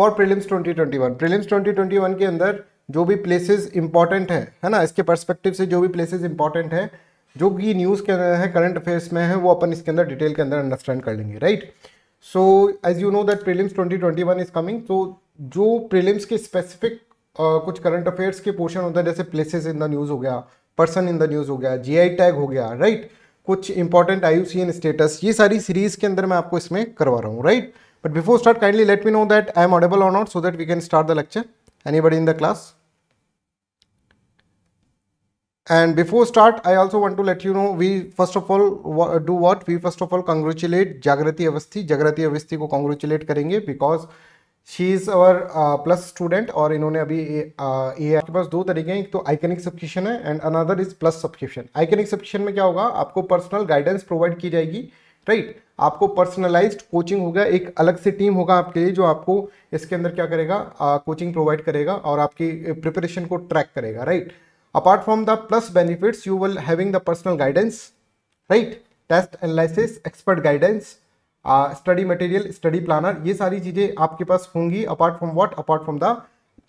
For prelims 2021 twenty 2021 के अंदर जो भी प्लेसेस इंपॉर्टेंट है है ना इसके परस्पेक्टिव से जो भी प्लेसेस इंपॉर्टेंट है जो कि न्यूज़ के अंदर है करंट अफेयर्स में है वो अपन इसके अंदर डिटेल के अंदर अंडरस्टैंड कर लेंगे right so as you know that twenty 2021 is coming तो जो प्रिलिम्स के स्पेसिफिक uh, कुछ करंट अफेयर्स के पोर्शन होता है जैसे प्लेसेस इन द न्यूज़ हो गया पर्सन इन द न्यूज़ हो गया जी टैग हो गया राइट right? कुछ इंपॉर्टेंट आई स्टेटस ये सारी सीरीज़ के अंदर मैं आपको इसमें करवा रहा हूँ right right? But before start, kindly let me know that I am audible or not so that we can start the lecture. Anybody in the class? And before start, I also want to let you know, we first of all do what? We first of all congratulate Jagrati Avasthi. Jagrati Avasthi ko congratulate karenge because she is our uh, plus student और inhone abhi ye uh, aapke paas do tarike hain ek to iconic subscription hai and another is plus subscription iconic subscription mein kya hoga aapko personal guidance provide ki jayegi right? आपको personalised coaching होगा एक अलग से team होगा आपके लिए जो आपको इसके अंदर क्या करेगा कोचिंग प्रोवाइड करेगा और आपकी प्रिपरेशन को ट्रैक करेगा right apart from the plus benefits you will having the personal guidance right test analysis expert guidance study material study planner ये सारी चीज़ें आपके पास होंगी apart from what apart from the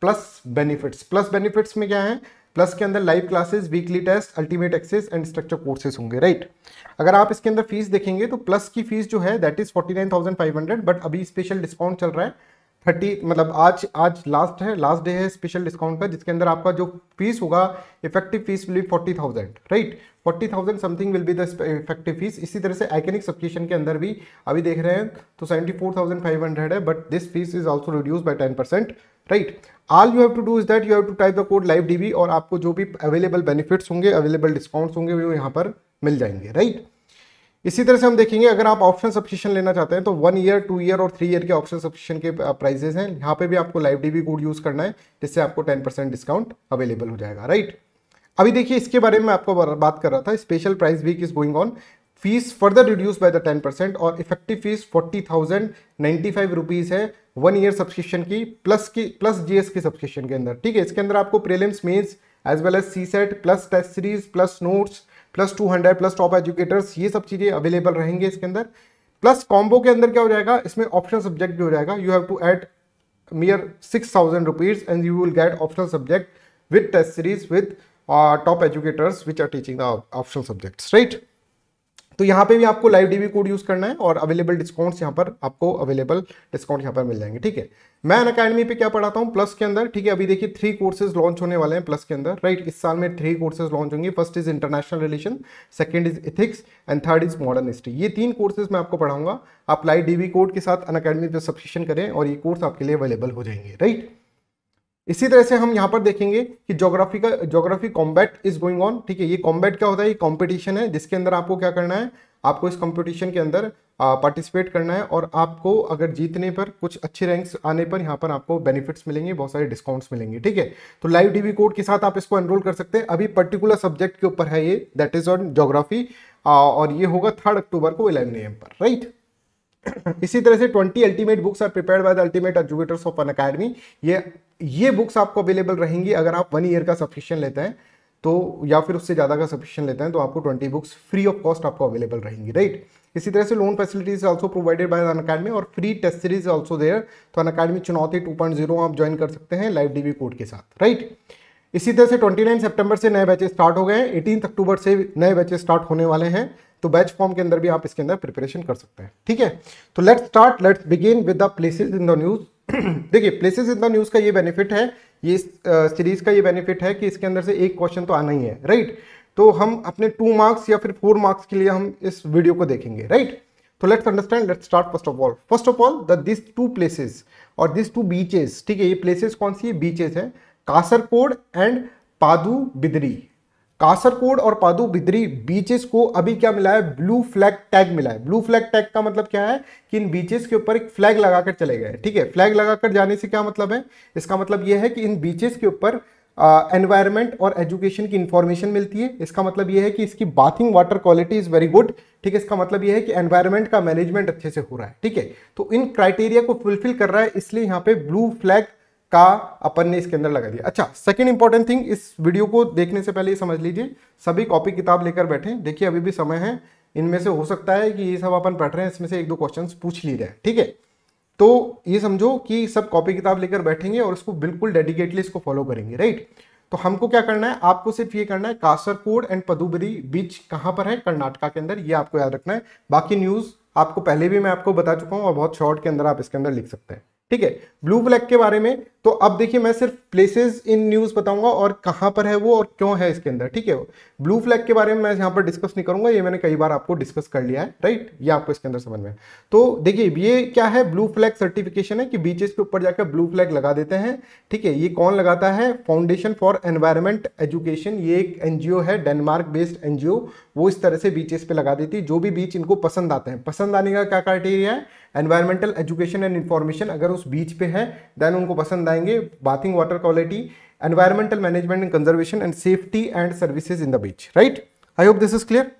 plus benefits plus benefits में क्या है plus के अंदर live classes weekly test ultimate access and structure courses होंगे राइट अगर आप इसके अंदर फीस देखेंगे तो प्लस की फीस जो है that is forty nine thousand five hundred but अभी स्पेशल डिस्काउंट चल रहा है थर्टी मतलब आज आज लास्ट है लास्ट डे है स्पेशल डिस्काउंट का जिसके अंदर आपका जो फीस होगा effective fees will be forty thousand right forty thousand something will be the effective fees इसी तरह से आइकेनिक सब्सक्रिप्शन के अंदर भी अभी देख रहे हैं तो seventy four thousand five hundred है but this fees is also reduce by ten percent right all you have to do is that you have to type the code live D और आपको जो भी अवेलेबल बेनिफिट्स होंगे available discounts होंगे वो यहाँ पर मिल जाएंगे राइट right? इसी तरह से हम देखेंगे अगर आप ऑप्शन सब्सक्रिप्शन लेना चाहते हैं तो वन ईयर टू ईयर और थ्री ईयर के ऑप्शन सब्सक्रिप्शन के प्राइजेस हैं यहाँ पे भी आपको लाइव डीबी कोड यूज़ करना है जिससे आपको टेन परसेंट डिस्काउंट अवेलेबल हो जाएगा राइट अभी देखिए इसके बारे में आपको बात कर रहा था special price week is going on fees further reduce by the ten और effective fees forty thousand five rupees है वन ईयर सब्सक्रिप्शन की प्लस की प्लस जीएस की सब्सक्रिप्शन के अंदर ठीक है इसके अंदर आपको prelims mains as well as CSAT plus test series plus notes plus two hundred plus top educators ये सब चीज़ें अवेलेबल रहेंगे इसके अंदर प्लस कॉम्बो के अंदर क्या हो जाएगा इसमें ऑप्शनल सब्जेक्ट भी हो जाएगा यू हैव टू एड मियर six thousand rupees and you will get optional subject with test series with top educators which are teaching the optional subjects right तो यहाँ पे भी आपको लाइव डीबी कोड यूज़ करना है और अवेलेबल डिस्काउंट्स यहाँ पर आपको अवेलेबल डिस्काउंट यहाँ पर मिल जाएंगे ठीक है मैं अन अकेडमी पे क्या पढ़ाता हूँ प्लस के अंदर ठीक है अभी देखिए थ्री कोर्सेज लॉन्च होने वाले हैं प्लस के अंदर राइट इस साल में थ्री कोर्सेज लॉन्च होंगे first is international relation second is ethics and third is modern history ये तीन कोर्सेज मैं आपको पढ़ाऊंगा आप लाइव डीबी कोड के साथ अन अकेडमी पर सब्सक्रिप्शन करें और ये कोर्स आपके लिए अवेलेबल हो जाएंगे राइट इसी तरह से हम यहाँ पर देखेंगे कि जोग्राफी का geography combat is going on ठीक है ये कॉम्बैट क्या होता है ये कॉम्पिटिशन है जिसके अंदर आपको क्या करना है आपको इस कॉम्पिटिशन के अंदर पार्टिसिपेट करना है और आपको अगर जीतने पर कुछ अच्छे रैंक्स आने पर यहाँ पर आपको बेनिफिट्स मिलेंगे बहुत सारे डिस्काउंट्स मिलेंगे ठीक है तो लाइव डीबी कोड के साथ आप इसको एनरोल कर सकते हैं अभी पर्टिकुलर सब्जेक्ट के ऊपर है ये दैट इज ऑन जोग्राफी और ये होगा थर्ड अक्टूबर को इलेवन ए एम पर राइट इसी तरह से 20 ultimate books are prepare by the ultimate educators of Unacademy ये ये बुक्स आपको अवेलेबल रहेंगी अगर आप वन ईयर का सब्सक्रिप्शन लेते हैं तो या फिर उससे ज़्यादा का सब्सक्रिप्शन लेते हैं तो आपको 20 बुक्स फ्री ऑफ कॉस्ट आपको अवेलेबल रहेंगी राइट इसी तरह से loan facilities also provided by Unacademy और free test series also there तो अन अकेडमी चुनौती जीरो आप ज्वाइन कर सकते हैं लाइव डीबी कोड के साथ राइट इसी तरह से 29 सितंबर से नए बैचेस स्टार्ट हो गए हैं 18 अक्टूबर से नए बैचेस स्टार्ट होने वाले हैं तो बैच फॉर्म के अंदर भी आप इसके अंदर प्रिपरेशन कर सकते हैं ठीक है तो let's start let's begin with the places in the news देखिए प्लेसेस इन द न्यूज़ का ये बेनिफिट है ये सीरीज़ का ये बेनिफिट है कि इसके अंदर से एक क्वेश्चन तो आना ही है राइट तो हम अपने टू मार्क्स या फिर फोर मार्क्स के लिए हम इस वीडियो को देखेंगे राइट तो let's understand let's start first of all first of all the this two places और दिस टू बीचेस ठीक है ये प्लेसेस कौन सी है बीचेस है कासरकोड एंड पादू बिदरी कासरकोड और पादू बिद्री बीचेस को अभी क्या मिला है ब्लू फ्लैग टैग मिला है ब्लू फ्लैग टैग का मतलब क्या है कि इन बीचेस के ऊपर एक फ्लैग लगाकर चले गए ठीक है फ्लैग लगाकर जाने से क्या मतलब है इसका मतलब यह है कि इन बीचेस के ऊपर एनवायरमेंट और एजुकेशन की इन्फॉर्मेशन मिलती है इसका मतलब यह है कि इसकी bathing water quality is very good ठीक है इसका मतलब यह है कि एनवायरमेंट का मैनेजमेंट अच्छे से हो रहा है ठीक है तो इन क्राइटेरिया को फुलफिल कर रहा है इसलिए यहाँ पे ब्लू फ्लैग का अपन ने इसके अंदर लगा दिया अच्छा सेकंड इंपॉर्टेंट थिंग इस वीडियो को देखने से पहले ये समझ लीजिए सभी कॉपी किताब लेकर बैठे देखिए अभी भी समय है इनमें से हो सकता है कि ये सब अपन पढ़ रहे हैं इसमें से एक दो क्वेश्चन पूछ ली जाए ठीक है तो ये समझो कि सब कॉपी किताब लेकर बैठेंगे और इसको बिल्कुल डेडिकेटली इसको फॉलो करेंगे राइट तो हमको क्या करना है आपको सिर्फ ये करना है कासरकोड एंड पदुबरी बीच कहाँ पर है कर्नाटका के अंदर ये आपको याद रखना है बाकी न्यूज़ आपको पहले भी मैं आपको बता चुका हूँ और बहुत शॉर्ट के अंदर आप इसके अंदर लिख सकते हैं ठीक है ब्लू फ्लैग के बारे में तो अब देखिए मैं सिर्फ प्लेसेस इन न्यूज़ बताऊंगा और कहां पर है वो और क्यों है इसके अंदर ठीक है ब्लू फ्लैग के बारे में मैं यहां पर डिस्कस नहीं करूंगा ये मैंने कई बार आपको डिस्कस कर लिया है राइट ये आपको इसके अंदर समझ में तो देखिए ये क्या है ब्लू फ्लैग सर्टिफिकेशन है कि बीचेस के ऊपर जाकर ब्लू फ्लैग लगा देते हैं ठीक है ये कौन लगाता है फाउंडेशन फॉर एनवायरमेंट एजुकेशन ये एक एनजीओ है डेनमार्क बेस्ड एनजीओ वो इस तरह से बीचेस पे लगा देती है जो भी बीच इनको पसंद आते हैं पसंद आने का क्या क्राइटेरिया है एनवायरमेंटल एजुकेशन एंड इन्फॉर्मेशन अगर उस बीच पे है देन उनको पसंद आएंगे bathing water quality environmental management and conservation and safety and services in the beach right I hope this is clear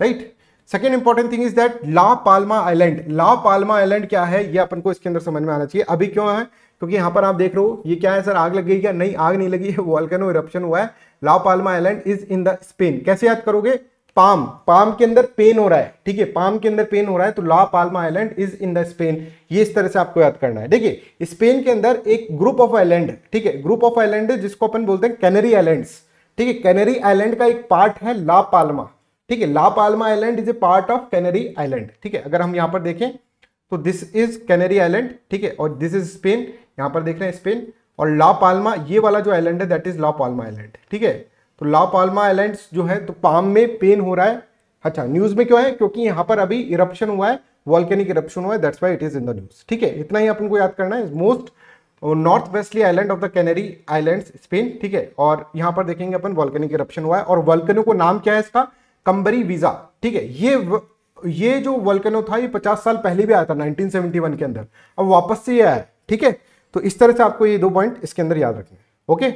right second important thing is that La Palma island La Palma island क्या है ये अपन को इसके अंदर समझ में आना चाहिए अभी क्यों है क्योंकि यहां पर आप देख रहे हो ये क्या है सर आग लग गई क्या नहीं आग नहीं लगी है वॉल्कनो इरप्शन हुआ है La Palma island is in the Spain कैसे याद करोगे पाम पाम के अंदर पेन हो रहा है ठीक है पाम के अंदर पेन हो रहा है तो La Palma island is in the Spain ये इस तरह से आपको याद करना है देखिए स्पेन के अंदर एक ग्रुप ऑफ आइलैंड ठीक है ग्रुप ऑफ आइलैंड जिसको अपन बोलते हैं कैनरी आइलैंड ठीक है कैनरी आइलैंड का एक पार्ट है ला पाल्मा ठीक है La Palma island is a part of Canary island ठीक है अगर हम यहां पर देखें तो दिस इज कैनरी आइलैंड ठीक है और दिस इज स्पेन यहां पर देख रहे हैं स्पेन और ला पाल्मा ये वाला जो आइलैंड है that is La Palma island ठीक है तो ला पाल्मा आइलैंड जो है तो पाम में पेन हो रहा है अच्छा न्यूज में क्यों है क्योंकि यहां पर अभी इरप्शन हुआ है वॉल्केनिक इरप्शन हुआ है that's why it is in the news ठीक है इतना ही अपन को याद करना है most north westerly island of the Canary island Spain ठीक है और यहां पर देखेंगे अपन वॉल्केनिक इरप्शन हुआ है और वॉल्केनो को नाम क्या है इसका कंबरी वीजा ठीक है ये व, ये जो वल्कनो था ये 50 साल पहले भी आया था 1971 के अंदर अब वापस से ये आया ठीक है तो इस तरह से आपको ये दो पॉइंट इसके अंदर याद रखने okay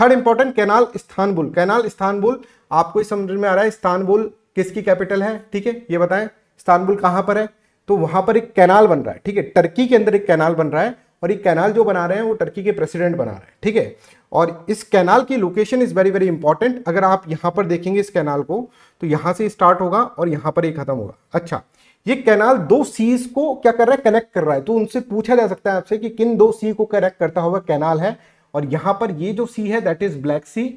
third important canal Istanbul canal Istanbul आपको समझ में आ रहा है स्थानबुल किसकी कैपिटल है ठीक है ये बताएं स्थानबुल कहां पर है तो वहां पर एक कैनाल बन रहा है ठीक है टर्की के अंदर एक कैनाल बन रहा है और ये कैनाल जो बना रहे हैं वो टर्की के प्रेसिडेंट बना रहे हैं ठीक है और इस कैनाल की location is very very important अगर आप यहां पर देखेंगे इस कैनाल को तो यहां से स्टार्ट होगा और यहां पर ये खत्म होगा अच्छा ये कैनाल दो सीज को क्या कर रहा है कनेक्ट कर रहा है तो उनसे पूछा जा सकता है आपसे कि किन दो सी को कनेक्ट करता हुआ कैनाल है और यहां पर ये जो सी है दैट इज ब्लैक सी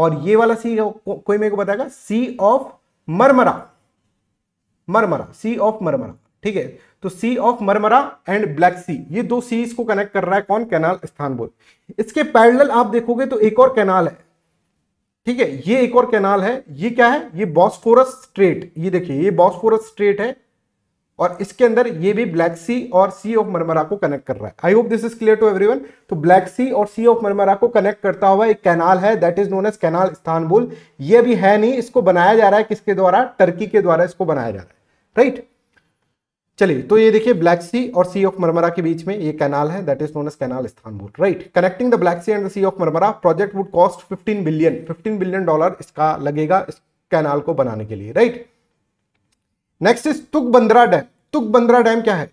और ये वाला सी को, कोई मेरे को बताएगा sea of Marmara Marmara sea of Marmara ठीक है तो sea of Marmara and black sea ये दो सी को कनेक्ट कर रहा है कौन कैनाल स्थानबुल इसके पैरल आप देखोगे तो एक और कैनाल है ठीक है ये एक और कैनाल है ये क्या है ये बॉस्फोरस स्ट्रेट ये देखिए ये बॉस्फोरस स्ट्रेट है और इसके अंदर ये भी ब्लैक सी और सी ऑफ मरमरा को कनेक्ट कर रहा है I hope this is clear to everyone तो ब्लैक सी और सी ऑफ मरमरा को कनेक्ट करता हुआ एक कैनाल है that is known as canal Istanbul ये भी है नहीं इसको बनाया जा रहा है किसके द्वारा टर्की के द्वारा इसको बनाया जा रहा है राइट right? चलिए तो ये देखिए ब्लैक सी और सी ऑफ मरमरा के बीच में ये कैनाल है that is known as canal Istanbul right connecting the black sea and the sea of Marmara project would cost 15 billion 15 billion dollar इसका लगेगा इस कैनाल को बनाने के लिए राइट नेक्स्ट इज तुक बंद्रा डैम तुक बंद्रा डैम क्या है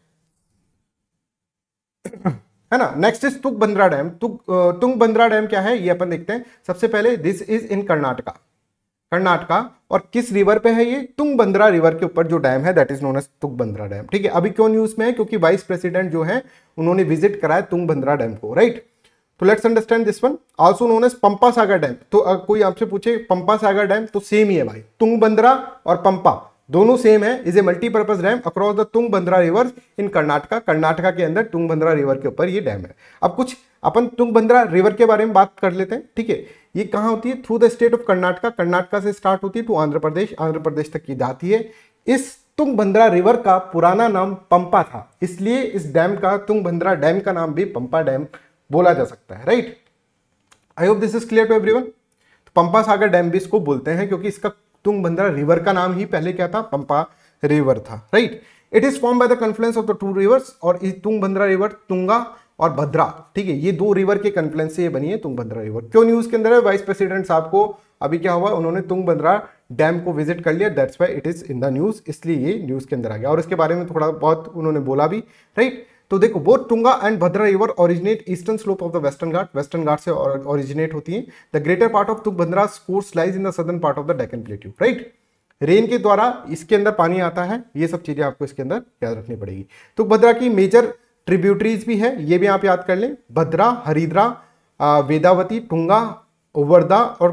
है ना नेक्स्ट इज तुक बंद्रा डैम तुक तुंग बंद्रा डैम क्या है ये अपन देखते हैं सबसे पहले this is in Karnataka Karnataka और किस रिवर पे है ये तुंगबंदरा रिवर के ऊपर जो डैम है that is known as Tungabhadra dam ठीक है अभी क्यों न्यूज में है क्योंकि वाइस प्रेसिडेंट जो है उन्होंने विजिट कराया तुंगबंदरा डैम को राइट तो let's understand this one also known as Pampa Sagar dam तो कोई आपसे पूछे पंपा सागर डैम तो सेम ही है भाई तुंगबंदरा और पंपा दोनों सेम है is a multipurpose dam across the Tungabhadra river in Karnataka Karnataka के अंदर तुंग बंद्रा रिवर के ऊपर ये डैम है अब कुछ अपन तुंग बंद्रा रिवर के बारे में बात कर लेते हैं ठीक है ये कहाँ होती है through the state of Karnataka Karnataka से स्टार्ट होती है टू आंध्र प्रदेश आंध्र प्रदेश तक की जाती है इस तुंग बंद्रा रिवर का पुराना नाम पंपा था इसलिए इस डैम का तुंग बंद्रा डैम का नाम भी पंपा डैम बोला जा सकता है right I hope this is clear to every तो पंपा सागर डैम भी इसको बोलते हैं क्योंकि इसका तुंगभद्रा रिवर का नाम ही पहले क्या था पंपा रिवर था right it is form by the confluence of the two rivers और तुंगभद्रा रिवर तुंगा और भद्रा ठीक है ये दो रिवर के कन्फ्लुएंस से ये बनी है तुंगभद्रा रिवर क्यों न्यूज के अंदर है वाइस प्रेसिडेंट साहब को अभी क्या हुआ उन्होंने तुंगभद्रा डैम को विजिट कर लिया that's why it is in the news इसलिए ये न्यूज के अंदर आ गया और इसके बारे में थोड़ा बहुत उन्होंने बोला भी राइट right? तो देखो both Tunga and Bhadra river originate eastern slope of the western Ghat western Ghat से ओरिजिनेट होती है the greater part of Tungabhadra course lies in the southern part of the Deccan plateau right rain के द्वारा इसके अंदर पानी आता है ये सब चीजें आपको इसके अंदर याद रखनी पड़ेगी तुंगभद्रा की मेजर ट्रिब्यूटरीज भी है ये भी आप याद कर लें भद्रा हरिद्रा वेदावती टुंगा वर्दा और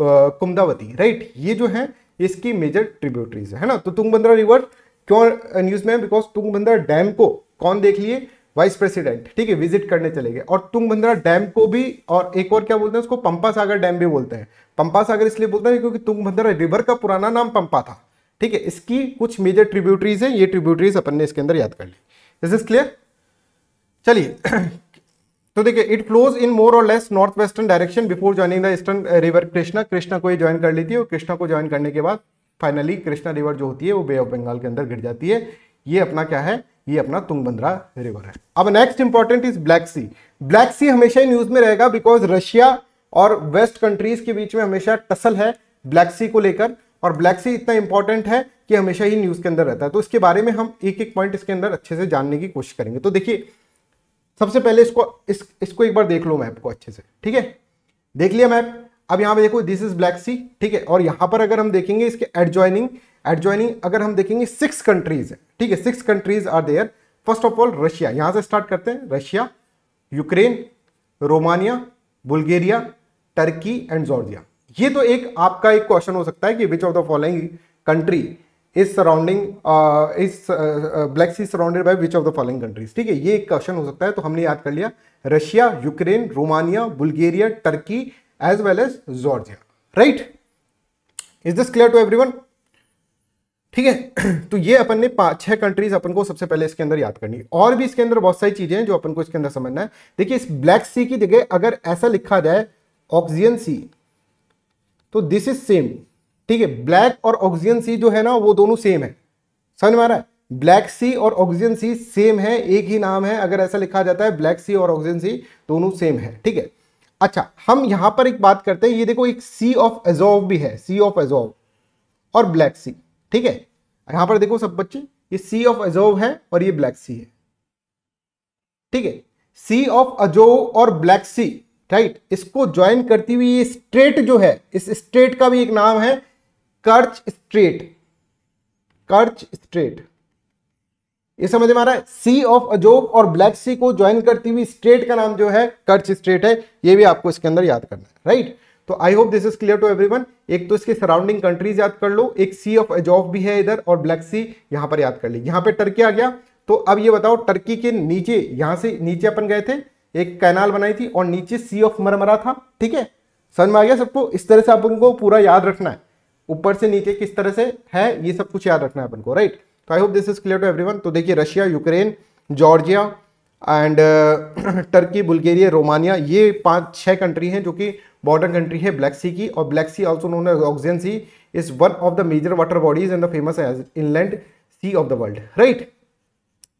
कुमदावती राइट ये जो है इसकी मेजर ट्रिब्यूटरीज है ना तो तुंगभद्रा रिवर क्यों न्यूज में बिकॉज तुंगभद्रा डैम को कौन देख लिए वाइस प्रेसिडेंट ठीक है विजिट करने चले गए और तुंगभद्रा डैम को भी और एक और क्या बोलते हैं उसको पंपा सागर डैम भी बोलते हैं पंपा सागर इसलिए बोलते हैं क्योंकि तुंगभद्रा रिवर का पुराना नाम पंपा था ठीक है इसकी कुछ मेजर ट्रिब्यूटरीज हैं ये ट्रिब्यूटरीज अपन ने इसके अंदर याद कर ली दिस इज क्लियर चलिए तो देखिए it flows in more or less north western direction before joining the eastern river Krishna Krishna को ये ज्वाइन कर लेती है और कृष्णा को ज्वाइन करने के बाद फाइनली कृष्णा रिवर जो होती है वो बे ऑफ बंगाल के अंदर गिर जाती है ये अपना क्या है ये अपना तुंगभद्रा रिवर है अब next important is black sea black sea हमेशा न्यूज में रहेगा बिकॉज रशिया और वेस्ट कंट्रीज के बीच में हमेशा टसल है ब्लैक सी को लेकर और ब्लैक सी इतना इंपॉर्टेंट है कि हमेशा ही न्यूज के अंदर रहता है तो इसके बारे में हम एक एक पॉइंट इसके अंदर अच्छे से जानने की कोशिश करेंगे तो देखिए सबसे पहले इसको इस इसको एक बार देख लो मैप को अच्छे से ठीक है देख लिया मैप अब यहां पे देखो दिस इज ब्लैक सी ठीक है और यहां पर अगर हम देखेंगे इसके एडजॉइनिंग एट ज्वाइनिंग अगर हम देखेंगे सिक्स कंट्रीज है ठीक है six countries are there first of all Russia यहां से स्टार्ट करते हैं Russia Ukraine Romania Bulgaria Turkey and Georgia ये तो एक आपका एक क्वेश्चन हो सकता है कि which of the following country is surrounding is black sea surrounded by which of the following countries ठीक है ये एक क्वेश्चन हो सकता है तो हमने याद कर लिया Russia Ukraine Romania Bulgaria Turkey as well as Georgia right is this clear to one ठीक है तो ये अपन ने छह कंट्रीज अपन को सबसे पहले इसके अंदर याद करनी है और भी इसके अंदर बहुत सारी चीजें हैं जो अपन को इसके अंदर समझना है देखिए इस ब्लैक सी की जगह अगर ऐसा लिखा जाए ऑक्सीजन सी तो दिस इज सेम ठीक है ब्लैक और ऑक्सीजन सी जो है ना वो दोनों सेम है समझ में आ रहा है ब्लैक सी और ऑक्सीजन सी सेम है एक ही नाम है अगर ऐसा लिखा जाता है ब्लैक सी और ऑक्सीजन सी दोनों सेम है ठीक है अच्छा हम यहां पर एक बात करते हैं ये देखो एक सी ऑफ एजॉव भी है सी ऑफ एजॉव और ब्लैक सी ठीक है यहां पर देखो सब बच्चे ये सी ऑफ अजोव है और ये ब्लैक सी है ठीक है सी ऑफ अजोव और ब्लैक सी राइट इसको ज्वाइन करती हुई ये स्ट्रेट जो है इस स्ट्रेट का भी एक नाम है कर्च स्ट्रेट कर्च स्ट्रेट ये समझ में आ रहा है सी ऑफ अजोब और ब्लैक सी को ज्वाइन करती हुई स्ट्रेट का नाम जो है कर्च स्ट्रेट है ये भी आपको इसके अंदर याद करना है राइट तो I hope this is clear to everyone एक तो इसके सराउंडिंग कंट्रीज याद कर लो एक सी ऑफ एजॉफ भी है इधर और ब्लैक सी यहां पर याद कर ली यहां पर टर्की आ गया तो अब ये बताओ टर्की के नीचे यहां से नीचे अपन गए थे एक कैनाल बनाई थी और नीचे सी ऑफ मरमरा था ठीक है समझ में आ गया सबको इस तरह से अपन को पूरा याद रखना है ऊपर से नीचे किस तरह से है ये सब कुछ याद रखना है अपन को राइट तो I hope this is clear to everyone तो देखिए Russia Ukraine Georgia and Turkey Bulgaria Romania ये पांच छह कंट्री हैं जो कि बॉर्डर कंट्री है ब्लैक सी की और black sea also known as oxygen sea is one of the major water bodies and the famous as inland sea of the world right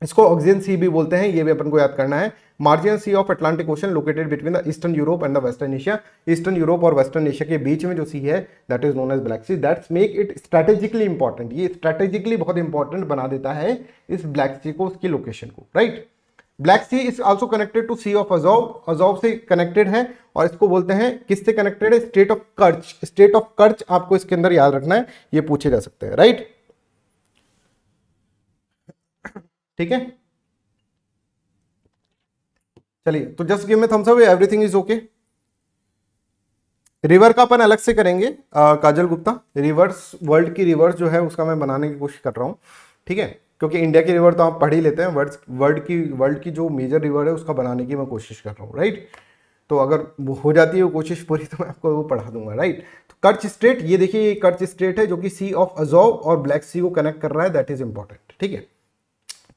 इसको ऑक्सीजन सी भी बोलते हैं ये भी अपन को याद करना है margin sea of Atlantic ocean located between the eastern Europe and the western Asia eastern Europe और वेस्टर्न एशिया के बीच में जो सी है that is known as black sea that's make it strategically important ये स्ट्रैटेजिकली बहुत important बना देता है इस ब्लैक सी को उसकी लोकेशन को right right? Black sea is also connected to sea of Azov Azov से कनेक्टेड है और इसको बोलते हैं किससे कनेक्टेड है state of Kerch state of Kerch आपको इसके अंदर याद रखना है ये पूछे जा सकते हैं राइट ठीक है चलिए तो just give me thumbs up everything is okay river का अपन अलग से करेंगे आ, काजल गुप्ता रिवर्स वर्ल्ड की रिवर्स जो है उसका मैं बनाने की कोशिश कर रहा हूं ठीक है क्योंकि इंडिया की रिवर तो आप पढ़ ही लेते हैं वर्ड्स वर्ल्ड की वर्ल्ड की जो मेजर रिवर है उसका बनाने की मैं कोशिश कर रहा हूँ राइट तो अगर वो हो जाती है वो कोशिश पूरी तो मैं आपको वो पढ़ा दूंगा राइट तो कर्च स्ट्रेट ये देखिए ये कर्च स्ट्रेट है जो कि सी ऑफ अजोव और ब्लैक सी को कनेक्ट कर रहा है दैट इज इंपॉर्टेंट ठीक है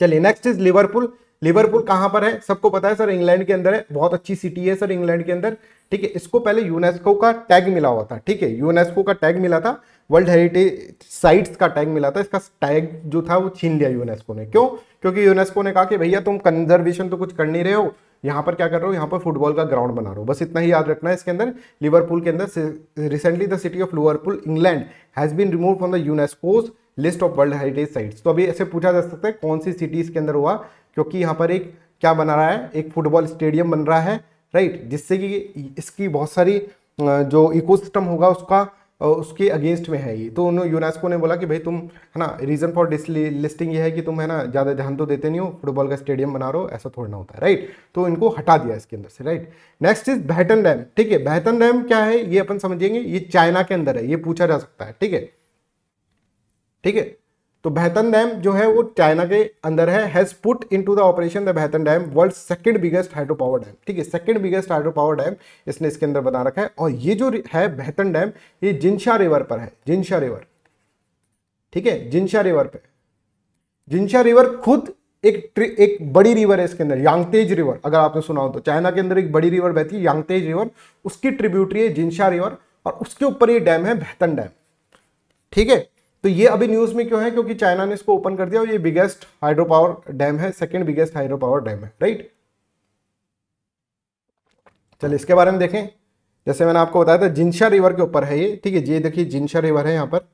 चलिए नेक्स्ट इज लिवरपूल लिवरपूल कहां पर है सबको पता है सर इंग्लैंड के अंदर है बहुत अच्छी सिटी है सर इंग्लैंड के अंदर ठीक है इसको पहले यूनेस्को का टैग मिला हुआ था ठीक है यूनेस्को का टैग मिला था वर्ल्ड हेरिटेज साइट्स का टैग मिला था इसका टैग जो था वो छीन लिया यूनेस्को ने क्यों क्योंकि यूनेस्को ने कहा कि भैया तुम कंजर्वेशन तो कुछ कर नहीं रहे हो यहाँ पर क्या कर रहे हो यहाँ पर फुटबॉल का ग्राउंड बना रहे हो बस इतना ही याद रखना है इसके अंदर लिवरपूल के अंदर recently the city of Liverpool England has been remove from the UNESCO's list of world heritage sites तो अभी ऐसे पूछा जा सकता है कौन सी सिटीज़ के अंदर हुआ क्योंकि यहाँ पर एक क्या बना रहा है एक फुटबॉल स्टेडियम बन रहा है राइट जिससे कि इसकी बहुत सारी जो इकोसिस्टम होगा उसका उसके अगेंस्ट में है ये तो उन्होंने यूनेस्को ने बोला कि भाई तुम है ना रीज़न फॉर लिस्टिंग ये है कि तुम है ना ज़्यादा ध्यान तो देते नहीं हो फुटबॉल का स्टेडियम बना रहे हो ऐसा थोड़ा ना होता है राइट तो इनको हटा दिया इसके अंदर से right next is Baihetan dam ठीक है बहतन डैम क्या है ये अपन समझेंगे ये चाइना के अंदर है ये पूछा जा सकता है ठीक है ठीक है तो बेहतन डैम जो है वो चाइना के अंदर है has put in to the operation the Baihetan dam world second biggest hydro power dam ठीक है second biggest hydro power dam इसने इसके अंदर बना रखा है और ये जो है बेहतन डैम ये जिनशा रिवर पर है जिनशा रिवर ठीक है जिनशा रिवर पर जिनशा रिवर खुद एक एक बड़ी रिवर है इसके अंदर यांगतेज रिवर अगर आपने सुना हो तो चाइना के अंदर एक बड़ी रिवर बहती है यांगतेज रिवर उसकी ट्रिब्यूटरी है जिनशा रिवर और उसके ऊपर ये डैम है बेहतन डैम ठीक है तो ये अभी न्यूज़ में क्यों है क्योंकि चाइना ने इसको ओपन कर दिया और ये बिगेस्ट हाइड्रो पावर डैम है second biggest hydro power dam है राइट चलिए इसके बारे में देखें जैसे मैंने आपको बताया था जिनशा रिवर के ऊपर है ये ठीक है ये देखिए जिनशा रिवर है यहाँ पर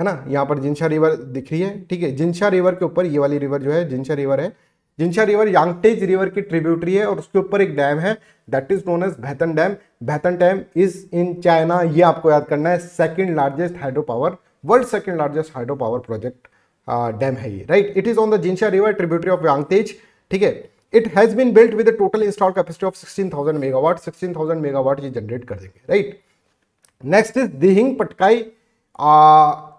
है ना यहाँ पर जिनशा रिवर दिख रही है ठीक है जिनशा रिवर के ऊपर ये वाली रिवर जो है जिनशा रिवर है जिनशा रिवर यांगटेज रिवर की ट्रिब्यूटरी है और उसके ऊपर एक डैम है that is known as Baihetan dam Baihetan dam is in China ये आपको याद करना है second largest hydro power world second largest hydro power project dam है ये right it is on the Jinsha river tributary of Yangtze ठीक है it has been built with total install capacity of thousand megawatt thousand megawatt ये generate कर देंगे right next is Dihing Patkai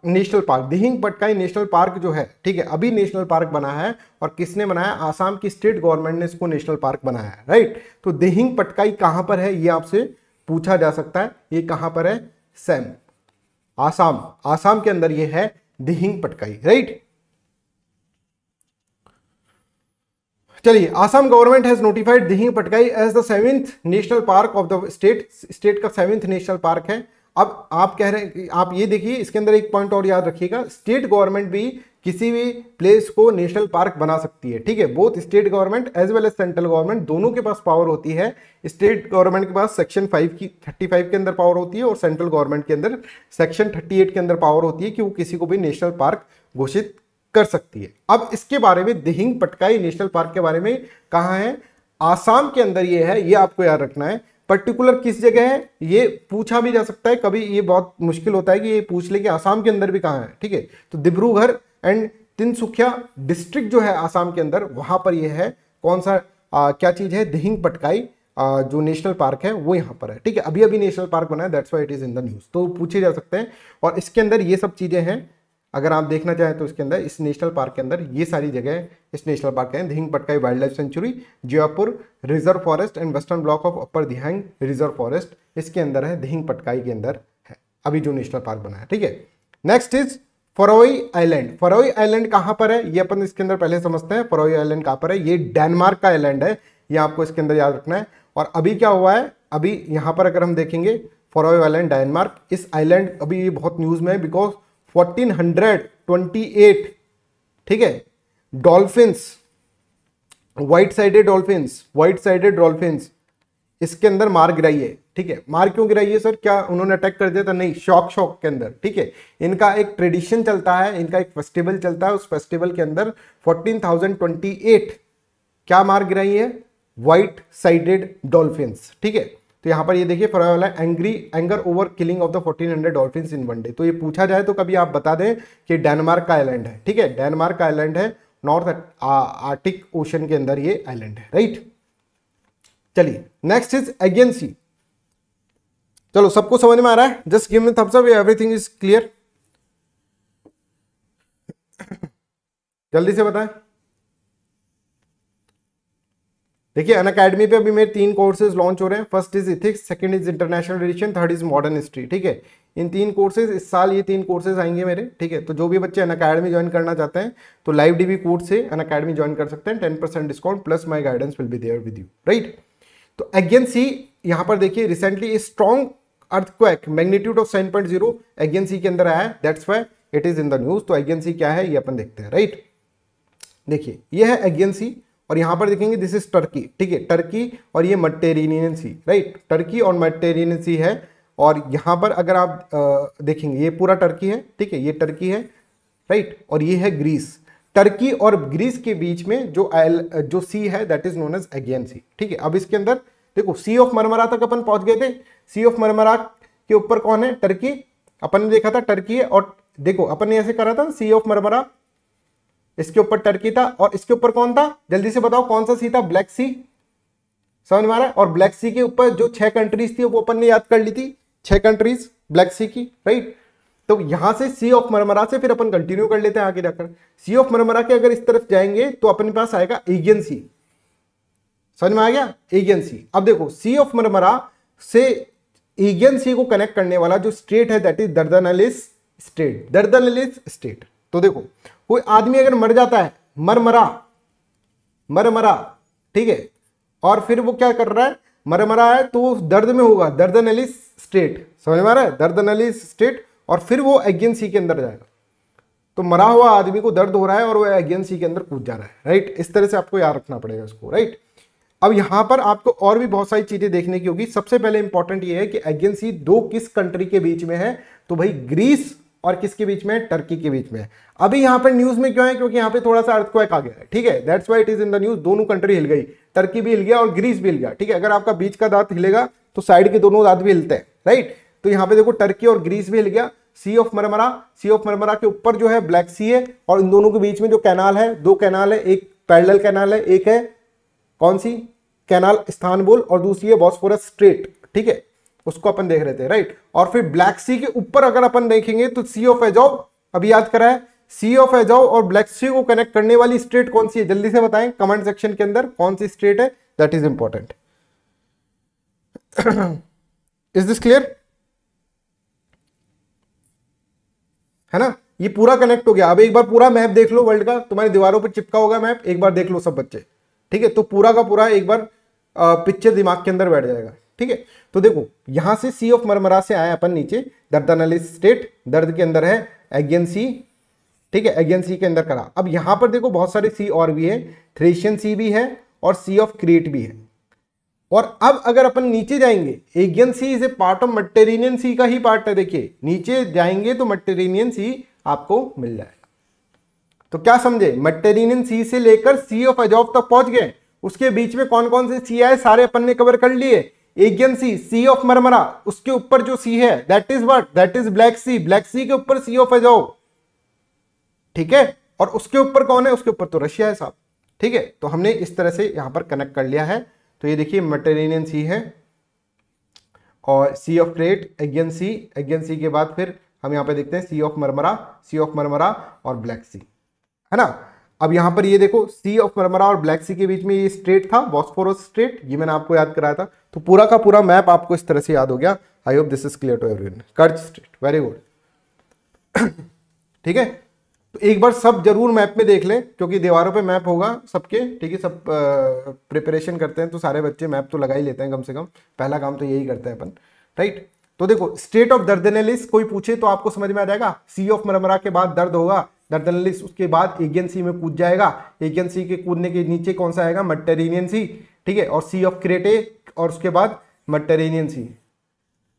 national park Dihing Patkai national park जो है ठीक है अभी नेशनल पार्क बना है और किसने बनाया आसाम की स्टेट गवर्नमेंट ने इसको नेशनल पार्क बनाया है राइट तो दिहिंग पटकाई कहां पर है ये आपसे पूछा जा सकता है ये कहां पर है सैम आसाम आसाम के अंदर ये है दिहिंग पटकाई राइट चलिए Assam government has notified Dihing Patkai as the seventh national park of the state state का सेवेंथ नेशनल पार्क है अब आप कह रहे हैं कि आप ये देखिए इसके अंदर एक पॉइंट और याद रखिएगा स्टेट गवर्नमेंट भी किसी भी प्लेस को नेशनल पार्क बना सकती है ठीक है both state government as well as central government दोनों के पास पावर होती है स्टेट गवर्नमेंट के पास सेक्शन फाइव की थर्टी फाइव के अंदर पावर होती है और सेंट्रल गवर्नमेंट के अंदर सेक्शन थर्टी एट के अंदर पावर होती है कि वो किसी को भी नेशनल पार्क घोषित कर सकती है अब इसके बारे में दिहिंग पटकाई नेशनल पार्क के बारे में कहाँ है आसाम के अंदर ये है ये आपको याद रखना है पर्टिकुलर किस जगह है ये पूछा भी जा सकता है कभी ये बहुत मुश्किल होता है कि ये पूछ ले कि आसाम के अंदर भी कहाँ है ठीक है तो डिब्रूगढ़ एंड तिनसुखिया डिस्ट्रिक्ट जो है आसाम के अंदर वहाँ पर ये है कौन सा आ, क्या चीज़ है दिहिंग पटकाई आ, जो नेशनल पार्क है वो यहाँ पर है ठीक है अभी अभी नेशनल पार्क बना है that's why it is in the news तो पूछे जा सकते हैं और इसके अंदर ये सब चीज़ें हैं अगर आप देखना चाहें तो उसके अंदर इस नेशनल पार्क के अंदर ये सारी जगह इस नेशनल पार्क के हैं Dihing Patkai wild life sanctuary Jeypore reserve forest and western block of upper Dihing reserve forest इसके अंदर है धिंग पटकाई के अंदर है अभी जो नेशनल पार्क बना है ठीक है next is Faroe island Faroe island कहाँ पर है ये अपन इसके अंदर पहले समझते हैं फरोई आइलैंड कहाँ पर है ये डेनमार्क का आइलैंड है ये आपको इसके अंदर याद रखना है और अभी क्या हुआ है अभी यहाँ पर अगर हम देखेंगे फरोई आइलैंड डेनमार्क इस आइलैंड अभी ये बहुत न्यूज़ में है because fourteen hundred twenty eight ठीक है dolphins white sided dolphins white sided dolphins इसके अंदर मार गिराई है ठीक है मार क्यों गिराई है सर क्या उन्होंने अटैक कर दिया था नहीं शॉक शॉक के अंदर ठीक है इनका एक ट्रेडिशन चलता है इनका एक फेस्टिवल चलता है उस फेस्टिवल के अंदर 14,028 क्या मार गिराई है वाइट साइडेड डॉल्फिन्स ठीक है तो यहाँ पर ये देखिए फरा वाला angry anger over killing of the 1400 hundred dolphin in one day तो ये पूछा जाए तो कभी आप बता दें कि डेनमार्क का आइलैंड है ठीक है डेनमार्क का आइलैंड है नॉर्थ आर्टिक ओशन के अंदर ये आइलैंड है राइट चलिए नेक्स्ट इज एगेंसी चलो सबको समझ में आ रहा है just give me thumbs up everything is clear जल्दी से बताएं देखिए अन अकेडमी पर अभी मेरे तीन कोर्सेज लॉन्च हो रहे हैं first is ethics second is international relation third is modern history ठीक है इन तीन कोर्सेज इस साल ये तीन कोर्सेज आएंगे मेरे ठीक है तो जो भी बच्चे अन अकेडमी ज्वाइन करना चाहते हैं तो लाइव डीबी कोर्स से अन अकेडमी ज्वाइन कर सकते हैं ten percent discount plus my guidance will be there with you right तो अगेन सी यहाँ पर देखिए recently strong earthquake magnitude of seven point zero Aegean sea के अंदर आया that's why it is in the news तो Aegean sea क्या है ये अपन देखते हैं राइट देखिए यह है एगेन सी और यहाँ पर देखेंगे दिस इज टर्की ठीक है टर्की और ये मटेरिनियन सी राइट टर्की और मटेरिनियन सी है और यहां पर अगर आप देखेंगे ये पूरा टर्की है ठीक है ये टर्की है राइट और ये है ग्रीस टर्की और ग्रीस के बीच में जो आयल जो सी है that is known as Aegean sea ठीक है अब इसके अंदर देखो सी ऑफ मरमरा तक अपन पहुंच गए थे सी ऑफ मरमरा के ऊपर कौन है टर्की अपन ने देखा था टर्की है और देखो अपन ने ऐसे करा था सी ऑफ मरमरा इसके ऊपर टर्की था और इसके ऊपर कौन था जल्दी से बताओ कौन सा सी था ब्लैक सी समझ में आ रहा है और ब्लैक सी के ऊपर जो छह कंट्रीज थी वो अपन ने याद कर ली थी छह कंट्रीज ब्लैक सी की राइट तो यहां से सी ऑफ मरमरा से फिर अपन कंटिन्यू कर लेते हैं आगे जाकर सी ऑफ मरमरा के अगर इस तरफ जाएंगे तो अपने पास आएगा एगियन सी समझ में आ गया एगियन सी अब देखो सी ऑफ मरमरा से एगियन सी को कनेक्ट करने वाला जो स्टेट है that is Dardanelles strait Dardanelles strait तो देखो कोई आदमी अगर मर जाता है मर मरा मर मरा ठीक है और फिर वो क्या कर रहा है मर मरा है तो दर्द में होगा दर्द नली स्टेट समझ में आ रहा है दर्द नली स्टेट और फिर वो एग्जेंसी के अंदर जाएगा तो मरा हुआ आदमी को दर्द हो रहा है और वो एग्जेंसी के अंदर कूद जा रहा है राइट इस तरह से आपको याद रखना पड़ेगा उसको राइट अब यहां पर आपको और भी बहुत सारी चीज़ें देखने की होगी सबसे पहले इंपॉर्टेंट ये है कि एजेंसी दो किस कंट्री के बीच में है तो भाई ग्रीस और किसके बीच में टर्की के बीच में अभी यहां पर न्यूज़ में क्यों है क्योंकि यहां पे थोड़ा सा अर्थक्वेक आ गया ठीक है that's why it is in the news दोनों कंट्री हिल गई टर्की भी हिल गया और ग्रीस भी हिल गया ठीक है अगर आपका बीच का दांत हिलेगा तो साइड के दोनों दांत भी हिलते हैं राइट तो यहाँ पे देखो टर्की और ग्रीस भी हिल गया sea of Marmara sea of Marmara के ऊपर जो है ब्लैक सी है और इन दोनों के बीच में जो कैनाल है दो कैनाल है एक पैरल कैनाल है एक है कौन सी कैनाल स्थानबुल और दूसरी है बॉस्फोरस स्ट्रेट ठीक है उसको अपन देख रहे थे राइट और फिर ब्लैक सी के ऊपर अगर अपन देखेंगे तो सी ऑफ एजॉव अभी याद करा है सी ऑफ एजॉव और ब्लैक सी को कनेक्ट करने वाली स्ट्रेट कौन सी है जल्दी से बताएं कमेंट सेक्शन के अंदर कौन सी स्ट्रेट है that is important is this clear है ना ये पूरा कनेक्ट हो गया अब एक बार पूरा मैप देख लो वर्ल्ड का तुम्हारी दीवारों पर चिपका होगा मैप एक बार देख लो सब बच्चे ठीक है तो पूरा का पूरा एक बार पिक्चर दिमाग के अंदर बैठ जाएगा ठीक है तो देखो यहां से सी ऑफ मरमरा से आया अपन नीचे दर्द स्टेट दर्द के अंदर है एगेंसी ठीक है एगेंसी के अंदर करा अब यहां पर देखो बहुत सारे सी और भी है थ्रेशियन सी भी है और सी ऑफ क्रिएट भी है और अब अगर अपन नीचे जाएंगे Aegean sea is a part of Mediterranean sea का ही पार्ट है देखिए नीचे जाएंगे तो मटेरियन सी आपको मिल जाएगा तो क्या समझे मटेरियन सी से लेकर सी ऑफ अजॉब तक पहुंच गए उसके बीच में कौन कौन से सी आए सारे अपन ने कवर कर लिए Aegean sea sea of Marmara उसके ऊपर जो सी है that is what that is black sea black sea के ऊपर सी ऑफ एजोव ठीक है और उसके ऊपर कौन है उसके ऊपर तो रशिया है साहब ठीक है तो हमने इस तरह से यहां पर कनेक्ट कर लिया है तो ये देखिए मेटेरेनियन सी है और sea of Crete Aegean sea Aegean sea के बाद फिर हम यहां पे देखते हैं sea of Marmara sea of Marmara और ब्लैक सी है ना अब यहां पर ये देखो सी ऑफ मरमरा और ब्लैक सी के बीच में ये स्ट्रेट था बॉस्फोरस स्ट्रेट ये मैंने आपको याद कराया था तो पूरा का पूरा मैप आपको इस तरह से याद हो गया I hope this is clear to everyone Kerch strait very good ठीक है तो एक बार सब जरूर मैप में देख लें क्योंकि दीवारों पे मैप होगा सबके ठीक है सब प्रिपरेशन करते हैं तो सारे बच्चे मैप तो लगा ही लेते हैं कम से कम पहला काम तो यही करते हैं अपन राइट तो देखो स्टेट ऑफ दर्द कोई पूछे तो आपको समझ में आ जाएगा सी ऑफ मरमरा के बाद दर्द होगा दर्दनल उसके बाद एगियन सी में कूद जाएगा एगियन सी के कूदने के नीचे कौन सा आएगा मेडिटेरेनियन सी ठीक है और सी ऑफ क्रेटे और उसके बाद Mediterranean sea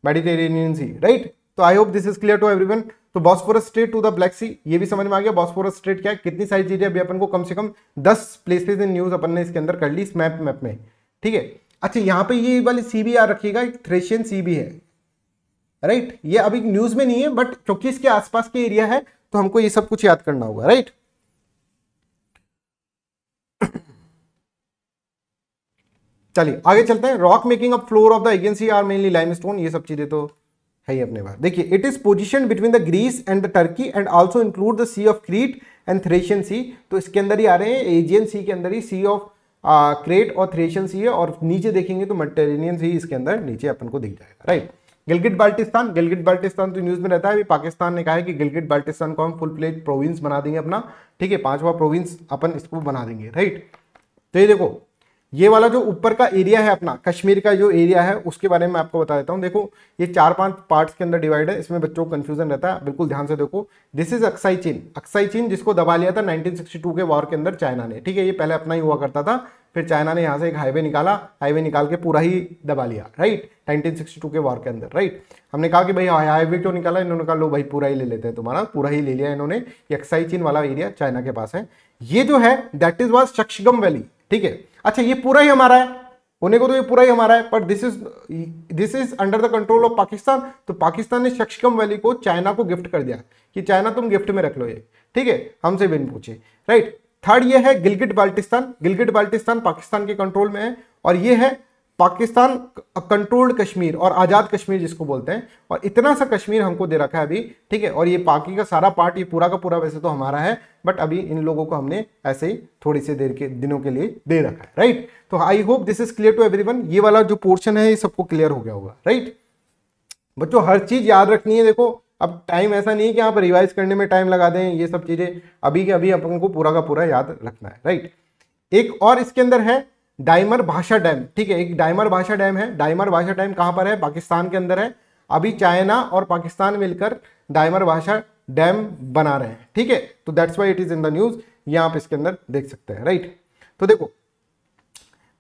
Mediterranean sea right तो I hope this is clear to everyone तो Bosphorus strait to the black sea ये भी समझ में आ गया बॉस्फोरस स्ट्रेट क्या है कितनी सारी चीजें अभी अपन को कम से कम दस प्लेसेज इन न्यूज अपन ने इसके अंदर कर ली इस मैप मैप में ठीक है अच्छा यहाँ पे ये वाली सी भी याद रखिएगा एक थ्रेशियन सी भी है राइट right? ये अभी न्यूज में नहीं है बट क्योंकि इसके आसपास के एरिया है तो हमको ये सब कुछ याद करना होगा राइट चलिए आगे चलते हैं rock making of floor of the Aegean sea are mainly limestone ये सब चीजें तो है ही अपने बार देखिए it is position between the Greece and the Turkey and also include the sea of Crete and Thracian sea तो इसके अंदर ही आ रहे हैं एजियन सी के अंदर ही सी ऑफ क्रेट और थ्रेशियन सी है और नीचे देखेंगे तो मेडिटेरेनियन सी इसके अंदर नीचे अपन को दिख जाएगा राइट right? गिलगिट बाल्टिस्तान गिलगिट बाल्टिस्तान तो न्यूज में रहता है अभी पाकिस्तान ने कहा है कि गिलगिट बाल्टिस्तान को हम फुल प्लेज प्रोविंस बना देंगे अपना ठीक है पांचवा प्रोविंस अपन इसको बना देंगे राइट तो ये देखो ये वाला जो ऊपर का एरिया है अपना कश्मीर का जो एरिया है उसके बारे में आपको बता देता हूँ देखो ये चार पांच पार्ट्स के अंदर डिवाइड है इसमें बच्चों को कंफ्यूजन रहता है बिल्कुल ध्यान से देखो दिस इज अक्साई चीन अक्साई चीन जिसको दबा लिया था 1962 के वॉर के अंदर चाइना ने ठीक है ये पहले अपना ही हुआ करता था फिर चाइना ने यहाँ से एक हाईवे निकाला हाईवे निकाल के पूरा ही दबा लिया राइट 1962 के वॉर के अंदर राइट हमने कहा कि भाई हाँ, हाईवे क्यों निकाला इन्होंने कहा लो भाई पूरा ही ले लेते हैं तुम्हारा पूरा ही ले लिया इन्होंने एक्साई चीन वाला एरिया चाइना के पास है ये जो है that is was Shaksgam valley ठीक है अच्छा ये पूरा ही हमारा है होने को तो ये पूरा ही हमारा है पर this is this is under the control of Pakistan तो पाकिस्तान ने शक्षगम वैली को चाइना को गिफ्ट कर दिया कि चाइना तुम गिफ्ट में रख लो ये ठीक है हमसे बिन पूछे राइट थर्ड ये है गिलगिट बाल्टिस्तान गिलगिट बाल्टिस्तान पाकिस्तान के कंट्रोल में है और ये है पाकिस्तान कंट्रोल्ड कश्मीर और आज़ाद कश्मीर जिसको बोलते हैं और इतना सा कश्मीर हमको दे रखा है अभी ठीक है और ये पाकि का सारा पार्ट ये पूरा का पूरा वैसे तो हमारा है बट अभी इन लोगों को हमने ऐसे ही थोड़ी सी देर के दिनों के लिए दे रखा है राइट तो I hope this is clear to every ये वाला जो पोर्शन है ये सबको क्लियर हो गया होगा राइट बच्चों हर चीज़ याद रखनी है देखो अब टाइम ऐसा नहीं है कि आप रिवाइज करने में टाइम लगा दें ये सब चीज़ें अभी के अभी अपन को पूरा का पूरा याद रखना है राइट एक और इसके अंदर है डाइमर भाषा डैम ठीक है एक डाइमर भाषा डैम है डाइमर भाषा डैम कहां पर है पाकिस्तान के अंदर है अभी चाइना और पाकिस्तान मिलकर डाइमर भाषा डैम बना रहे हैं ठीक है तो that's why it is in the news ये आप इसके अंदर देख सकते हैं राइट तो देखो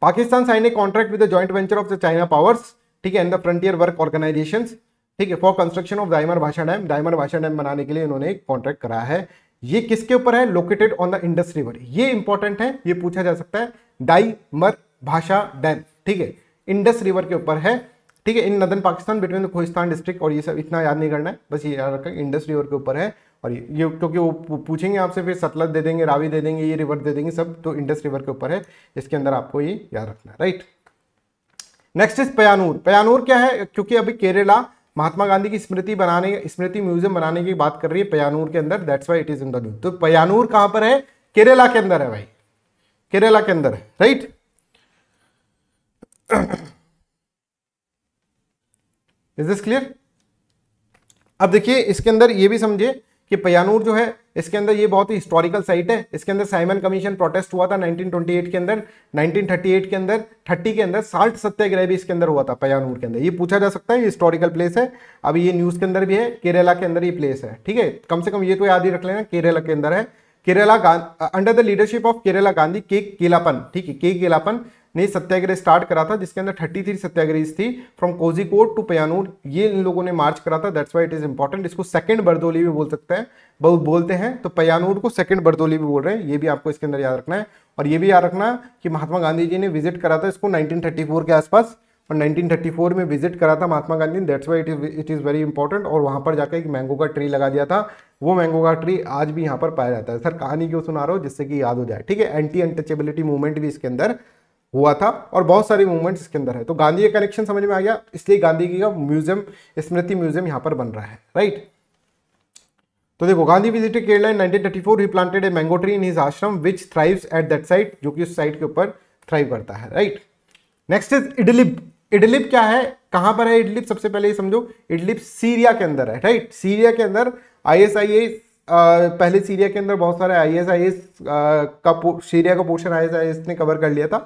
Pakistan sign a contract with the joint venture of the China powers ठीक है and the frontier work organisation ठीक है फॉर कंस्ट्रक्शन ऑफ दाइमर भाषा डैम दाइमर भाषा डैम बनाने के लिए इन्होंने एक कॉन्ट्रैक्ट करा है ये किसके ऊपर है located on the industry river ये इंपॉर्टेंट है ये पूछा जा सकता है डाइमर भाषा डैम ठीक है इंडस रिवर के ऊपर है ठीक है in northern Pakistan between the Kohistan district और ये सब इतना याद नहीं करना है बस ये याद रखा इंडस रिवर के ऊपर है और ये क्योंकि वो पूछेंगे आपसे फिर सतलज दे देंगे रावी दे देंगे ये रिवर दे देंगे सब तो इंडस रिवर के ऊपर है इसके अंदर आपको ये याद रखना है right next is Payyanur Payyanur क्या है क्योंकि अभी केरला महात्मा गांधी की स्मृति बनाने स्मृति म्यूजियम बनाने की बात कर रही है पयानूर के अंदर that's why it is in the news तो पयानूर कहां पर है केरला के अंदर है भाई केरला के अंदर है राइट इज दिस क्लियर अब देखिए इसके अंदर ये भी समझिए कि पयानूर जो है इसके अंदर ये बहुत ही हिस्टोरिकल साइट है इसके अंदर साइमन कमीशन प्रोटेस्ट हुआ था 1928 के अंदर 1938 के अंदर 30 के अंदर साल्ट सत्याग्रह भी इसके अंदर हुआ था पयानूर के अंदर ये पूछा जा सकता है ये हिस्टोरिकल प्लेस है अभी ये न्यूज़ के अंदर भी है केरला के अंदर ये प्लेस है ठीक है कम से कम ये तो याद ही रख लेना केरला के अंदर है Kerala under the leadership of Kerala Gandhi के केलापन ठीक है के केलापन ने सत्याग्रह स्टार्ट करा था जिसके अंदर थर्टी थ्री सत्याग्रह थी फ्रॉम कोजिकोट टू पयानूर ये इन लोगों ने मार्च करा था that's why it is important इसको सेकंड बरदोली भी बोल सकते हैं बहुत बोलते हैं तो पयानूर को सेकंड बर्दोली भी बोल रहे हैं ये भी आपको इसके अंदर याद रखना है और ये भी याद रखना कि महात्मा गांधी जी ने विजिट करा था इसको नाइनटीन के आसपास और नाइनटीन में विजिट करा था महात्मा गांधी ने that's why is it is very important और वहाँ पर जाकर एक मैंगो का ट्री लगा दिया था वो मैंगो का ट्री आज भी यहाँ पर पाया जाता है सर कहानी क्यों सुना रहा हो जिससे कि याद हो जाए ठीक है एंटी अनटचेबिलिटी मूवमेंट भी इसके अंदर हुआ था और बहुत सारे मूवमेंट्स इसके अंदर है तो गांधी का कनेक्शन समझ में आ गया इसलिए गांधी जी का म्यूजियम स्मृति म्यूजियम यहां पर बन रहा है राइट तो देखो Gandhi visited Kerala in 1934 he planted a mango tree in his ashram which thrives at that site जो कि उस साइट के ऊपर थ्राइव करता है right next is Idlib Idlib क्या है कहां पर है इडलिप सबसे पहले ये समझो इडलिप सीरिया के अंदर है राइट सीरिया के अंदर आईएसआईएस पहले सीरिया के अंदर बहुत सारे आईएसआईएस का सीरिया का पोर्शन आईएसआईएस ने कवर कर लिया था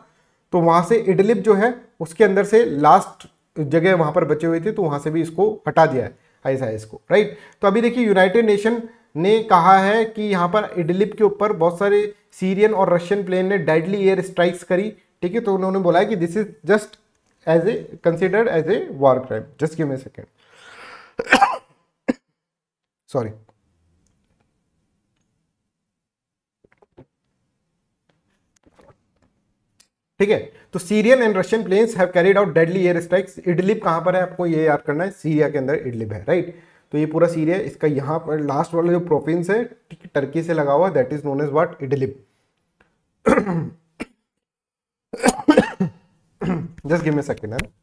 तो वहां से इडलिप जो है उसके अंदर से लास्ट जगह वहां पर बचे हुए थे तो वहां से भी इसको हटा दिया है आईएसआईएस को राइट तो अभी देखिए यूनाइटेड नेशन ने कहा है कि यहाँ पर इडलिप के ऊपर बहुत सारे सीरियन और रशियन प्लेन ने डेडली एयर स्ट्राइक्स करी ठीक है तो उन्होंने बोला है कि this is just as a considered as a war crime just give me second sorry ठीक है तो Syrian and Russian planes have carried out deadly air strikes Idlib कहां पर है आपको ये याद करना है सीरिया के अंदर इडलिप है राइट तो ये पूरा सीरिया इसका यहां पर लास्ट वाला जो प्रोविंस है टर्की से लगा हुआ that is known as what Idlib just give me second है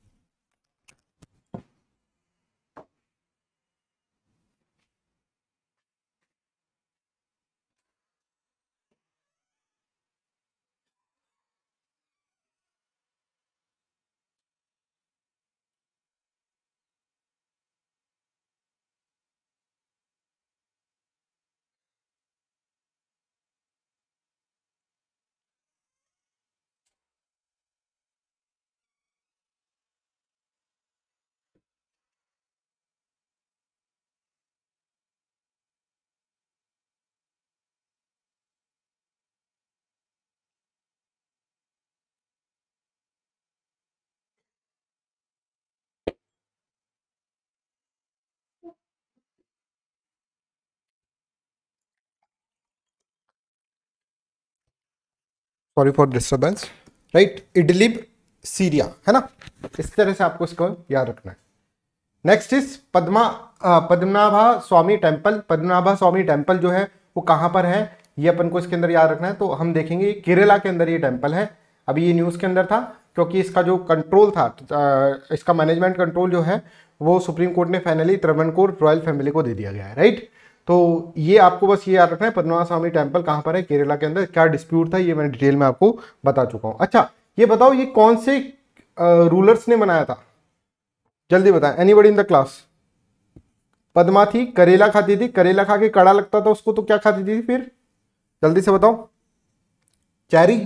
sorry for disturbance right Idlib Syria है ना इस तरह से आपको इसको याद रखना है next is Padma Padmanabha Swami temple Padmanabha Swami temple जो है वो कहाँ पर है ये अपन को इसके अंदर याद रखना है तो हम देखेंगे केरला के अंदर ये टेम्पल है अभी ये न्यूज़ के अंदर था क्योंकि इसका जो कंट्रोल था इसका मैनेजमेंट कंट्रोल जो है वो सुप्रीम कोर्ट ने फाइनली त्रवणकोर रॉयल फैमिली को दे दिया गया है राइट तो ये आपको बस ये याद रखना है पद्मा स्वामी टेम्पल कहाँ पर है केरला के अंदर क्या डिस्प्यूट था ये मैंने डिटेल में आपको बता चुका हूँ अच्छा ये बताओ ये कौन से रूलर्स ने बनाया था जल्दी बताएं anybody in the class पदमा थी करेला खाती थी करेला खा के कड़ा लगता था उसको तो क्या खाती थी फिर जल्दी से बताओ चैरी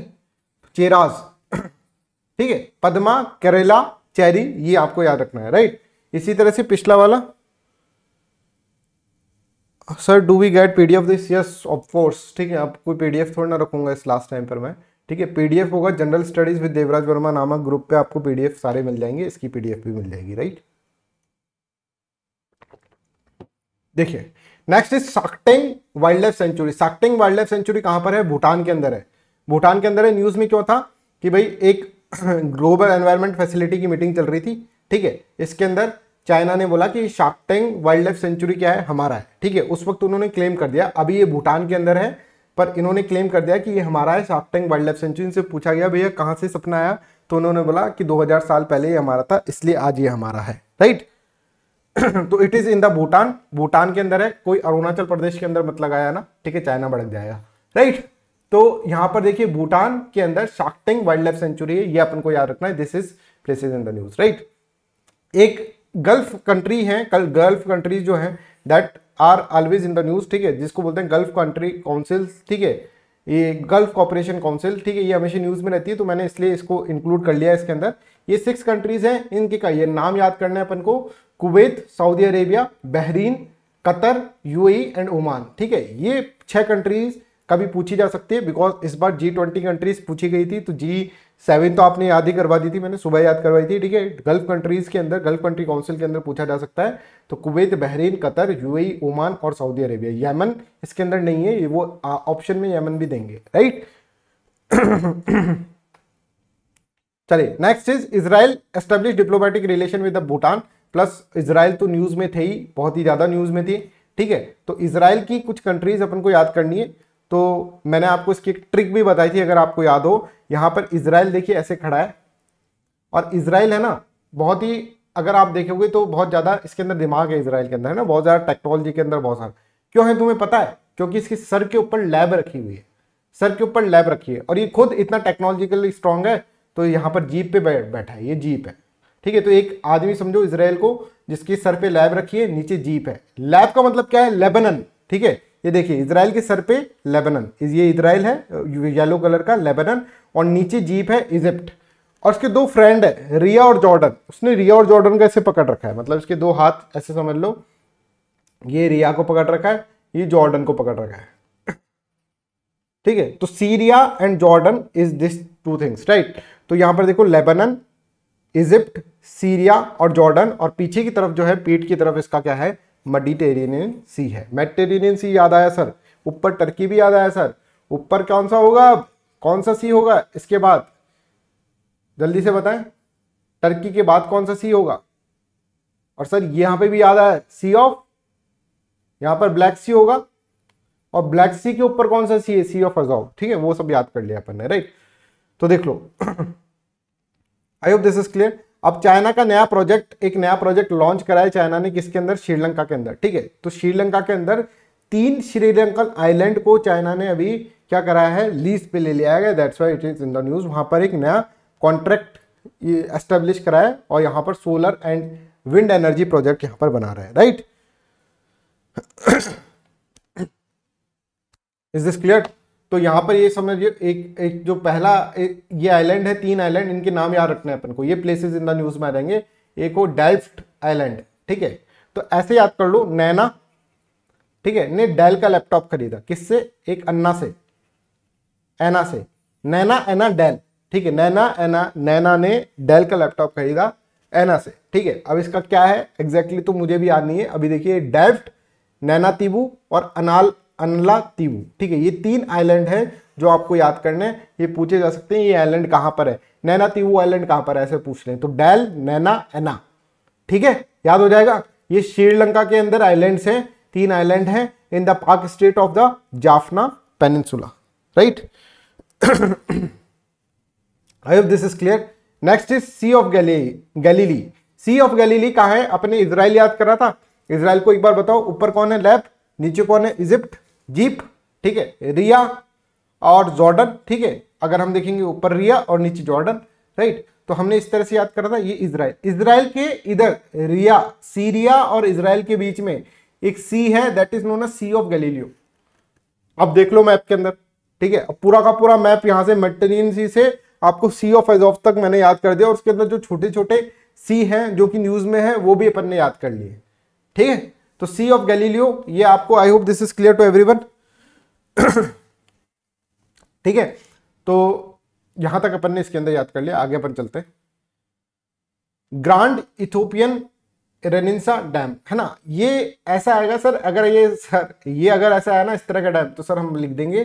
चेराज ठीक है पदमा करेला चैरी ये आपको याद रखना है राइट इसी तरह से पिछला वाला sir do we get PDF this yes of course ठीक है अब कोई पीडीएफ थोड़ा ना रखूंगा इस लास्ट टाइम पर मैं ठीक है पीडीएफ होगा general studies with Devraj Verma नामक ग्रुप पे आपको पीडीएफ सारे मिल जाएंगे इसकी पीडीएफ भी मिल जाएगी राइट देखिए next is Sakteng wild life sanctuary Sakteng wild life sanctuary कहां पर है भूटान के अंदर है भूटान के अंदर है न्यूज में क्यों था कि भाई एक ग्लोबल एनवायरमेंट फैसिलिटी की मीटिंग चल रही थी ठीक है इसके अंदर चाइना ने बोला कि शार्कटेंग वाइल्ड लाइफ सेंचुरी क्या है हमारा है ठीक है उस वक्त उन्होंने क्लेम कर दिया अभी ये भूटान के अंदर है पर इन्होंने क्लेम कर दिया कि ये हमारा है शार्कटेंग वाइल्ड लाइफ सेंचुरी इनसे पूछा गया भैया कहाँ से सपना आया तो उन्होंने बोला कि 2000 साल पहले ये हमारा था इसलिए आज ये हमारा है राइट तो it is in the Bhutan Bhutan के अंदर है कोई अरुणाचल प्रदेश के अंदर मत मतलब लगाया ना ठीक है चाइना भड़क जाएगा राइट तो यहां पर देखिए भूटान के अंदर शार्कटेंग वाइल्ड लाइफ सेंचुरी है ये अपन को याद रखना है this is places in the news right एक गल्फ कंट्री हैं कल गल्फ कंट्रीज जो हैं that are always in the news ठीक है जिसको बोलते हैं गल्फ कंट्री काउंसिल ठीक है ये गल्फ कॉपरेशन काउंसिल ठीक है ये हमेशा न्यूज़ में रहती है तो मैंने इसलिए इसको इंक्लूड कर लिया इसके अंदर ये सिक्स कंट्रीज़ हैं इनके का ये नाम याद करना है अपन को Kuwait Saudi Arabia Bahrain Qatar UAE and Oman ठीक है ये छः कंट्रीज़ कभी पूछी जा सकती है बिकॉज इस बार जी ट्वेंटी कंट्रीज पूछी गई थी तो जी सेवन तो आपने याद ही करवा दी थी मैंने सुबह याद करवाई थी ठीक है गल्फ कंट्रीज के अंदर गल्फ कंट्री काउंसिल के अंदर पूछा जा सकता है तो Kuwait Bahrain Qatar UAE Oman और सऊदी अरेबिया यमन इसके अंदर नहीं है ये वो ऑप्शन में यमन भी देंगे राइट चलिए next is Israel establish diplomatic relation with Bhutan plus Israel तो न्यूज में थे ही बहुत ही ज्यादा न्यूज में थी ठीक है तो इसराइल की कुछ कंट्रीज अपन को याद करनी है तो मैंने आपको इसकी एक ट्रिक भी बताई थी अगर आपको याद हो यहाँ पर इसराइल देखिए ऐसे खड़ा है और इसराइल है ना बहुत ही अगर आप देखोगे तो बहुत ज़्यादा इसके अंदर दिमाग है इसराइल के अंदर है ना बहुत ज़्यादा टेक्नोलॉजी के अंदर बहुत सारा क्यों है तुम्हें पता है क्योंकि इसके सर के ऊपर लैब रखी हुई है सर के ऊपर लैब रखी है और ये खुद इतना टेक्नोलॉजिकली स्ट्रांग है तो यहाँ पर जीप पे बैठा है ये जीप है ठीक है तो एक आदमी समझो इसराइल को जिसकी सर पे लैब रखी है नीचे जीप है लैब का मतलब क्या है लेबनन ठीक है ये देखिए इसराइल के सर पे लेबनन ये इसराइल है येलो कलर का लेबनन और नीचे जीप है इजिप्ट और उसके दो फ्रेंड है रिया और जॉर्डन उसने रिया और जॉर्डन का ऐसे पकड़ रखा है मतलब इसके दो हाथ ऐसे समझ लो ये रिया को पकड़ रखा है ये जॉर्डन को पकड़ रखा है ठीक है तो Syria and Jordan is this two things right तो यहां पर देखो लेबनन इजिप्ट सीरिया और जॉर्डन और पीछे की तरफ जो है पीठ की तरफ इसका क्या है मेडिटेरेनियन सी है मेडिटेरेनियन सी याद आया सर ऊपर टर्की भी याद आया सर ऊपर कौन सा होगा कौन सा सी होगा इसके बाद जल्दी से बताएं टर्की के बाद कौन सा सी होगा और सर यहां पे भी याद आया सी ऑफ यहां पर ब्लैक सी होगा और ब्लैक सी के ऊपर कौन सा सी है सी ऑफ अजाउ ठीक है वो सब याद कर लिया अपन ने राइट तो देख लो I hope this is clear अब चाइना का नया प्रोजेक्ट एक नया प्रोजेक्ट लॉन्च करा है चाइना ने किसके अंदर श्रीलंका के अंदर ठीक है तो श्रीलंका के अंदर तीन श्रीलंकन आइलैंड को चाइना ने अभी क्या कराया है लीज पे ले लिया है that's why it is in the news वहां पर एक नया कॉन्ट्रैक्ट एस्टेब्लिश कराया है और यहां पर solar and wind energy project यहां पर बना रहा है राइट इज दिस क्लियर तो यहाँ पर ये समझिए एक एक जो पहला एक ये आइलैंड है तीन आइलैंड इनके नाम याद रखने हैं अपन को ये प्लेसेस इन द न्यूज में रहेंगे एक हो डेल्फ्ट आइलैंड ठीक है तो ऐसे याद कर लो नैना ठीक है ने डेल का लैपटॉप खरीदा किससे एक अन्ना से एना से नैना एना डेल ठीक है नैना एना नैना ने डेल का लैपटॉप खरीदा एना से ठीक है अब इसका क्या है एग्जैक्टली exactly तो मुझे भी याद नहीं है अभी देखिए डेफ्ट नैना तिबू और अनाल अनला तीवू ठीक है ये तीन आइलैंड है जो आपको याद करने हैं ये पूछे जा सकते हैं ये आइलैंड कहाँ पर है नैना तीवू आइलैंड कहाँ पर है ऐसे पूछ रहे हैं तो डैल नैना एना ठीक है याद हो जाएगा ये श्रीलंका के अंदर आइलैंड्स हैं तीन आइलैंड हैं in the Palk strait of the Jaffna peninsula right I hope this is clear next is sea of Galilee sea of Galilee कहा है अपने इसराइल याद करा था इसराइल को एक बार बताओ ऊपर कौन है लेफ्ट नीचे कौन है इजिप्ट जीप ठीक है रिया और जॉर्डन ठीक है अगर हम देखेंगे ऊपर रिया और नीचे जॉर्डन राइट तो हमने इस तरह से याद करा था ये इसराइल इसराइल के इधर रिया सीरिया और इसराइल के बीच में एक सी है that is known sea of Galileo अब देख लो मैप के अंदर ठीक है पूरा का पूरा मैप यहाँ से मेटेन सी से आपको सी ऑफ एजॉफ तक मैंने याद कर दिया और उसके अंदर जो छोटे छोटे सी हैं जो कि न्यूज में है वो भी अपन ने याद कर लिए ठीक है तो सी ऑफ गैलीलियो ये आपको I hope this is clear to everyone ठीक है तो यहां तक अपन ने इसके अंदर याद कर लिया आगे अपन चलते ग्रांड इथोपियन रेनिंसा डैम है ना ये ऐसा आएगा सर अगर ये सर ये अगर ऐसा आया ना इस तरह का डैम तो सर हम लिख देंगे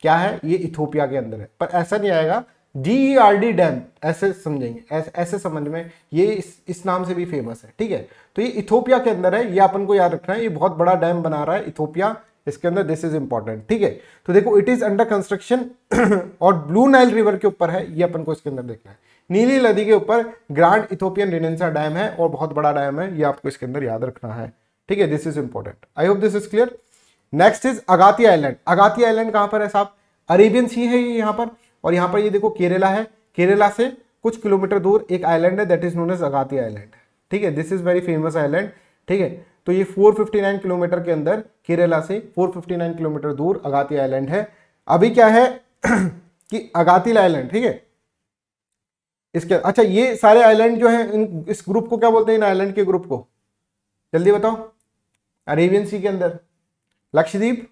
क्या है ये इथोपिया के अंदर है पर ऐसा नहीं आएगा डी आर डी डैम ऐसे समझेंगे ऐसे समझ में ये इस, इस नाम से भी फेमस है ठीक है तो ये इथोपिया के अंदर है ये अपन को याद रखना है ये बहुत बड़ा डैम बना रहा है इथोपिया इसके अंदर दिस इज इंपॉर्टेंट ठीक है तो देखो इट इज अंडर कंस्ट्रक्शन और ब्लू नाइल रिवर के ऊपर है ये अपन को इसके अंदर देखना है नीली नदी के ऊपर ग्रांड इथोपियन रिनेंसा डैम है और बहुत बड़ा डैम है ये आपको इसके अंदर याद रखना है ठीक है this is important I hope this is clear next is Agatti island Agatti island कहां पर है साहब अरेबियन सी है ये यहां पर और यहां पर ये देखो केरला है केरला से कुछ किलोमीटर दूर एक आइलैंड है that is known as Agatti island ठीक है this is very famous island ठीक है तो ये 459 किलोमीटर के अंदर केरला से 459 किलोमीटर दूर अगाती आइलैंड है अभी क्या है कि अगाती आइलैंड ठीक है इसके अच्छा ये सारे आइलैंड जो है इन इस ग्रुप को क्या बोलते हैं इन आइलैंड के ग्रुप को जल्दी बताओ अरेबियन सी के अंदर लक्षद्वीप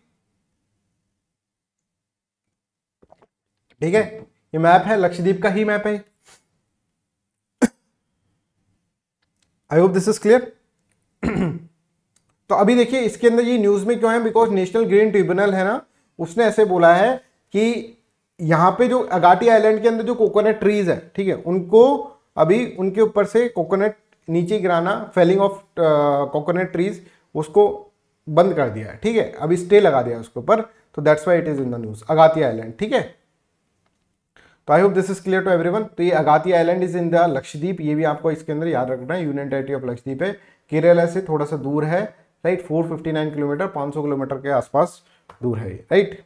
ठीक है ये मैप है लक्षद्वीप का ही मैप है I hope this is clear तो अभी देखिए इसके अंदर ये न्यूज़ में क्यों है बिकॉज नेशनल ग्रीन ट्रिब्यूनल है ना उसने ऐसे बोला है कि यहाँ पे जो अगाटी आइलैंड के अंदर जो कोकोनट ट्रीज है ठीक है उनको अभी उनके ऊपर से कोकोनट नीचे गिराना फेलिंग ऑफ कोकोनट ट्रीज उसको बंद कर दिया है ठीक है अभी स्टे लगा दिया उसके ऊपर तो that's why it is in the news Agatti island ठीक है तो I hope this is clear to everyone तो ये Agatti island is in the Lakshadweep ये भी आपको इसके अंदर याद रखना है यूनियन टेरिटरी ऑफ लक्षद्वीप है केरला से थोड़ा सा दूर है राइट 459 किलोमीटर 500 किलोमीटर के आसपास दूर है ये right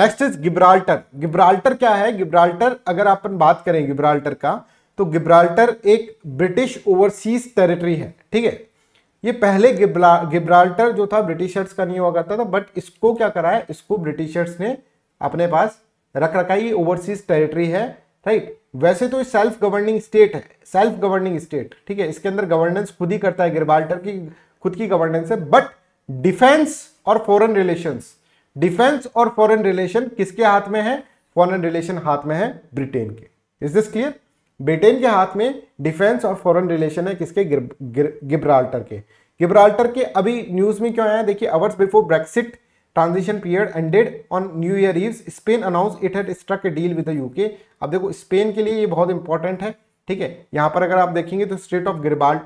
next is Gibraltar Gibraltar क्या है गिब्राल्टर अगर अपन बात करें गिब्राल्टर का तो गिब्राल्टर एक ब्रिटिश ओवरसीज टेरिटरी है ठीक है ये पहले गिब्रा गिब्राल्टर जो था ब्रिटिशर्स का नहीं हुआ करता था बट इसको क्या करा है इसको ब्रिटिशर्स ने अपने पास रखरखाई ओवरसीज टेरिटरी है राइट वैसे तो सेल्फ गवर्निंग स्टेट है सेल्फ गवर्निंग स्टेट ठीक है इसके अंदर गवर्नेंस खुद ही करता है गिरबाल्टर की खुद की गवर्नेंस है बट डिफेंस और फॉरन रिलेशन डिफेंस और फॉरन रिलेशन किसके हाथ में है फॉरन रिलेशन हाथ में है ब्रिटेन के इज दिस क्लियर ब्रिटेन के हाथ में डिफेंस और फॉरन रिलेशन है किसके गिब्राल्टर के गिब्राल्टर के अभी न्यूज में क्यों आया देखिए hours before Brexit transition period ended on new year eves Spain announce it had struck a deal with the UK अब देखो स्पेन के लिए ये बहुत इंपॉर्टेंट है ठीक है यहाँ पर अगर आप देखेंगे तो स्टेट ऑफ गिरबाल